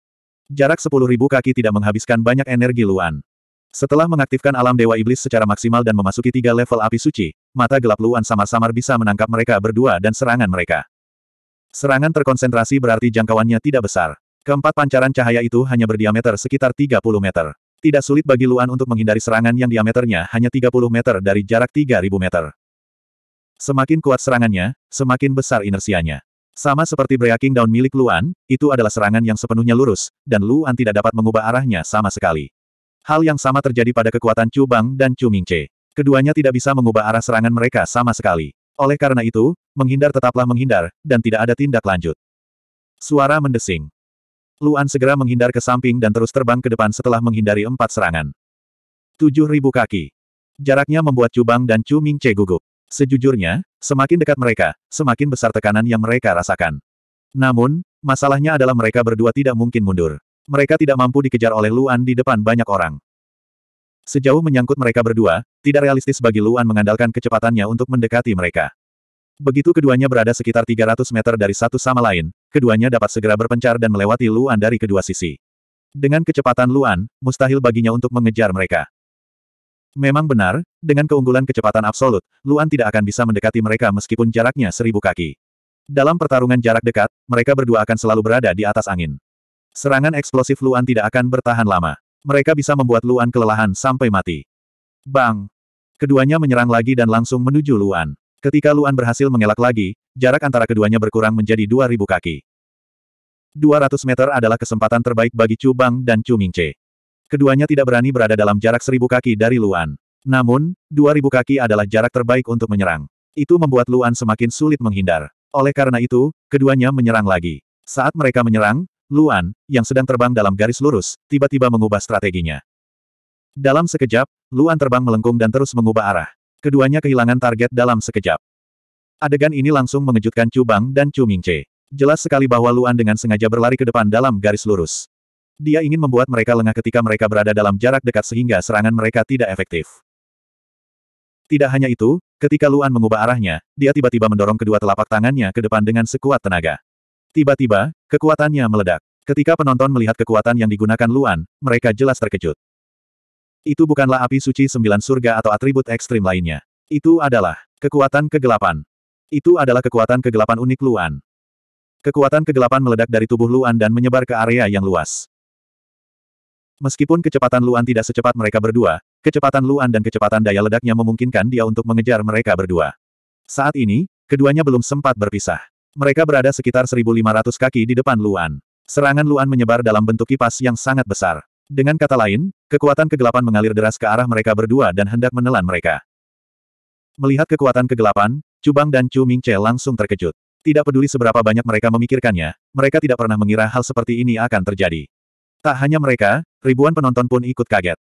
Jarak sepuluh ribu kaki tidak menghabiskan banyak energi Luan. Setelah mengaktifkan alam Dewa Iblis secara maksimal dan memasuki tiga level api suci, mata gelap Luan samar-samar bisa menangkap mereka berdua dan serangan mereka. Serangan terkonsentrasi berarti jangkauannya tidak besar. Keempat pancaran cahaya itu hanya berdiameter sekitar 30 meter. Tidak sulit bagi Luan untuk menghindari serangan yang diameternya hanya 30 meter dari jarak 3000 meter. Semakin kuat serangannya, semakin besar inersianya. Sama seperti breaking down milik Luan, itu adalah serangan yang sepenuhnya lurus, dan Luan tidak dapat mengubah arahnya sama sekali. Hal yang sama terjadi pada kekuatan Chu Bang dan Chu Mingce. Keduanya tidak bisa mengubah arah serangan mereka sama sekali. Oleh karena itu, menghindar tetaplah menghindar, dan tidak ada tindak lanjut. Suara mendesing. Luan segera menghindar ke samping dan terus terbang ke depan setelah menghindari empat serangan. Tujuh ribu kaki. Jaraknya membuat Cubang dan Chu Mingce gugup. Sejujurnya, semakin dekat mereka, semakin besar tekanan yang mereka rasakan. Namun, masalahnya adalah mereka berdua tidak mungkin mundur. Mereka tidak mampu dikejar oleh Luan di depan banyak orang. Sejauh menyangkut mereka berdua, tidak realistis bagi Luan mengandalkan kecepatannya untuk mendekati mereka. Begitu keduanya berada sekitar 300 meter dari satu sama lain, keduanya dapat segera berpencar dan melewati Luan dari kedua sisi. Dengan kecepatan Luan, mustahil baginya untuk mengejar mereka. Memang benar, dengan keunggulan kecepatan absolut, Luan tidak akan bisa mendekati mereka meskipun jaraknya seribu kaki. Dalam pertarungan jarak dekat, mereka berdua akan selalu berada di atas angin. Serangan eksplosif Luan tidak akan bertahan lama. Mereka bisa membuat Luan kelelahan sampai mati. Bang! Keduanya menyerang lagi dan langsung menuju Luan. Ketika Luan berhasil mengelak lagi, jarak antara keduanya berkurang menjadi 2.000 kaki. 200 meter adalah kesempatan terbaik bagi Chu Bang dan Chu Mingce. Keduanya tidak berani berada dalam jarak 1.000 kaki dari Luan. Namun, 2.000 kaki adalah jarak terbaik untuk menyerang. Itu membuat Luan semakin sulit menghindar. Oleh karena itu, keduanya menyerang lagi. Saat mereka menyerang, Luan, yang sedang terbang dalam garis lurus, tiba-tiba mengubah strateginya. Dalam sekejap, Luan terbang melengkung dan terus mengubah arah. Keduanya kehilangan target dalam sekejap. Adegan ini langsung mengejutkan Chu Bang dan Chu Mingce. Jelas sekali bahwa Luan dengan sengaja berlari ke depan dalam garis lurus. Dia ingin membuat mereka lengah ketika mereka berada dalam jarak dekat sehingga serangan mereka tidak efektif. Tidak hanya itu, ketika Luan mengubah arahnya, dia tiba-tiba mendorong kedua telapak tangannya ke depan dengan sekuat tenaga. Tiba-tiba, kekuatannya meledak. Ketika penonton melihat kekuatan yang digunakan Luan, mereka jelas terkejut. Itu bukanlah api suci sembilan surga atau atribut ekstrim lainnya. Itu adalah kekuatan kegelapan. Itu adalah kekuatan kegelapan unik Luan. Kekuatan kegelapan meledak dari tubuh Luan dan menyebar ke area yang luas. Meskipun kecepatan Luan tidak secepat mereka berdua, kecepatan Luan dan kecepatan daya ledaknya memungkinkan dia untuk mengejar mereka berdua. Saat ini, keduanya belum sempat berpisah. Mereka berada sekitar 1.500 kaki di depan Luan. Serangan Luan menyebar dalam bentuk kipas yang sangat besar. Dengan kata lain, Kekuatan kegelapan mengalir deras ke arah mereka berdua dan hendak menelan mereka. Melihat kekuatan kegelapan, Cubang dan Chu Mingche langsung terkejut. Tidak peduli seberapa banyak mereka memikirkannya, mereka tidak pernah mengira hal seperti ini akan terjadi. Tak hanya mereka, ribuan penonton pun ikut kaget.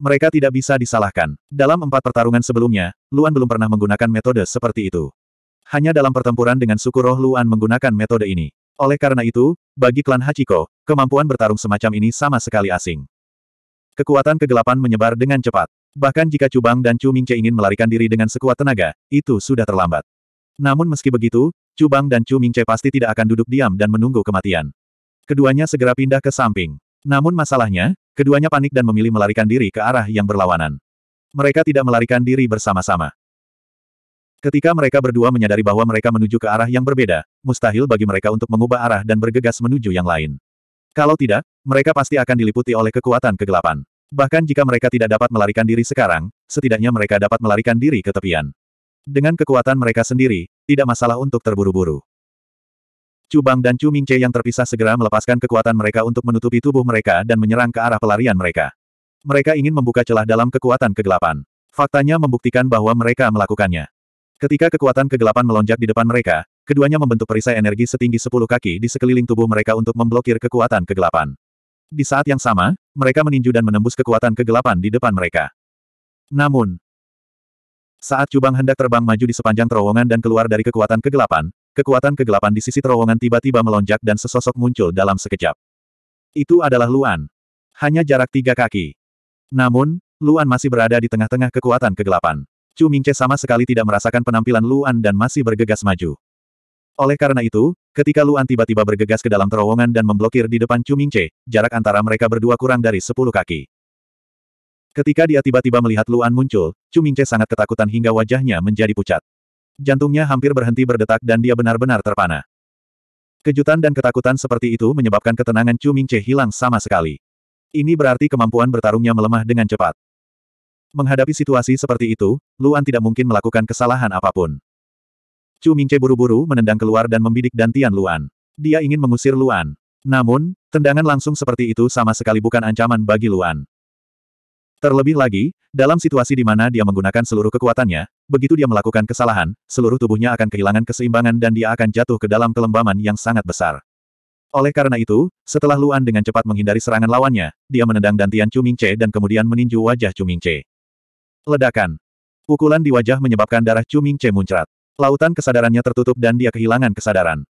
Mereka tidak bisa disalahkan. Dalam empat pertarungan sebelumnya, Luan belum pernah menggunakan metode seperti itu. Hanya dalam pertempuran dengan suku roh Luan menggunakan metode ini. Oleh karena itu, bagi klan Hachiko, kemampuan bertarung semacam ini sama sekali asing. Kekuatan kegelapan menyebar dengan cepat. Bahkan jika Cubang dan Chu Mingce ingin melarikan diri dengan sekuat tenaga, itu sudah terlambat. Namun meski begitu, Cubang dan Chu Mingce pasti tidak akan duduk diam dan menunggu kematian. Keduanya segera pindah ke samping. Namun masalahnya, keduanya panik dan memilih melarikan diri ke arah yang berlawanan. Mereka tidak melarikan diri bersama-sama. Ketika mereka berdua menyadari bahwa mereka menuju ke arah yang berbeda, mustahil bagi mereka untuk mengubah arah dan bergegas menuju yang lain. Kalau tidak, mereka pasti akan diliputi oleh kekuatan kegelapan. Bahkan jika mereka tidak dapat melarikan diri sekarang, setidaknya mereka dapat melarikan diri ke tepian. Dengan kekuatan mereka sendiri, tidak masalah untuk terburu-buru. Cubang dan Chu Mingce yang terpisah segera melepaskan kekuatan mereka untuk menutupi tubuh mereka dan menyerang ke arah pelarian mereka. Mereka ingin membuka celah dalam kekuatan kegelapan. Faktanya membuktikan bahwa mereka melakukannya. Ketika kekuatan kegelapan melonjak di depan mereka, Keduanya membentuk perisai energi setinggi sepuluh kaki di sekeliling tubuh mereka untuk memblokir kekuatan kegelapan. Di saat yang sama, mereka meninju dan menembus kekuatan kegelapan di depan mereka. Namun, saat cubang hendak terbang maju di sepanjang terowongan dan keluar dari kekuatan kegelapan, kekuatan kegelapan di sisi terowongan tiba-tiba melonjak dan sesosok muncul dalam sekejap. Itu adalah Luan. Hanya jarak tiga kaki. Namun, Luan masih berada di tengah-tengah kekuatan kegelapan. Chu Mingce sama sekali tidak merasakan penampilan Luan dan masih bergegas maju. Oleh karena itu, ketika Luan tiba-tiba bergegas ke dalam terowongan dan memblokir di depan Chu Mingche, jarak antara mereka berdua kurang dari sepuluh kaki. Ketika dia tiba-tiba melihat Luan muncul, Chu Mingche sangat ketakutan hingga wajahnya menjadi pucat. Jantungnya hampir berhenti berdetak dan dia benar-benar terpana. Kejutan dan ketakutan seperti itu menyebabkan ketenangan Chu Mingche hilang sama sekali. Ini berarti kemampuan bertarungnya melemah dengan cepat. Menghadapi situasi seperti itu, Luan tidak mungkin melakukan kesalahan apapun. Chu Mingce buru-buru menendang keluar dan membidik Dantian Luan. Dia ingin mengusir Luan. Namun, tendangan langsung seperti itu sama sekali bukan ancaman bagi Luan. Terlebih lagi, dalam situasi di mana dia menggunakan seluruh kekuatannya, begitu dia melakukan kesalahan, seluruh tubuhnya akan kehilangan keseimbangan dan dia akan jatuh ke dalam kelembaman yang sangat besar. Oleh karena itu, setelah Luan dengan cepat menghindari serangan lawannya, dia menendang Dantian Chu Mingce dan kemudian meninju wajah Chu Mingce. Ledakan. Pukulan di wajah menyebabkan darah Chu Mingce muncrat. Lautan kesadarannya tertutup dan dia kehilangan kesadaran.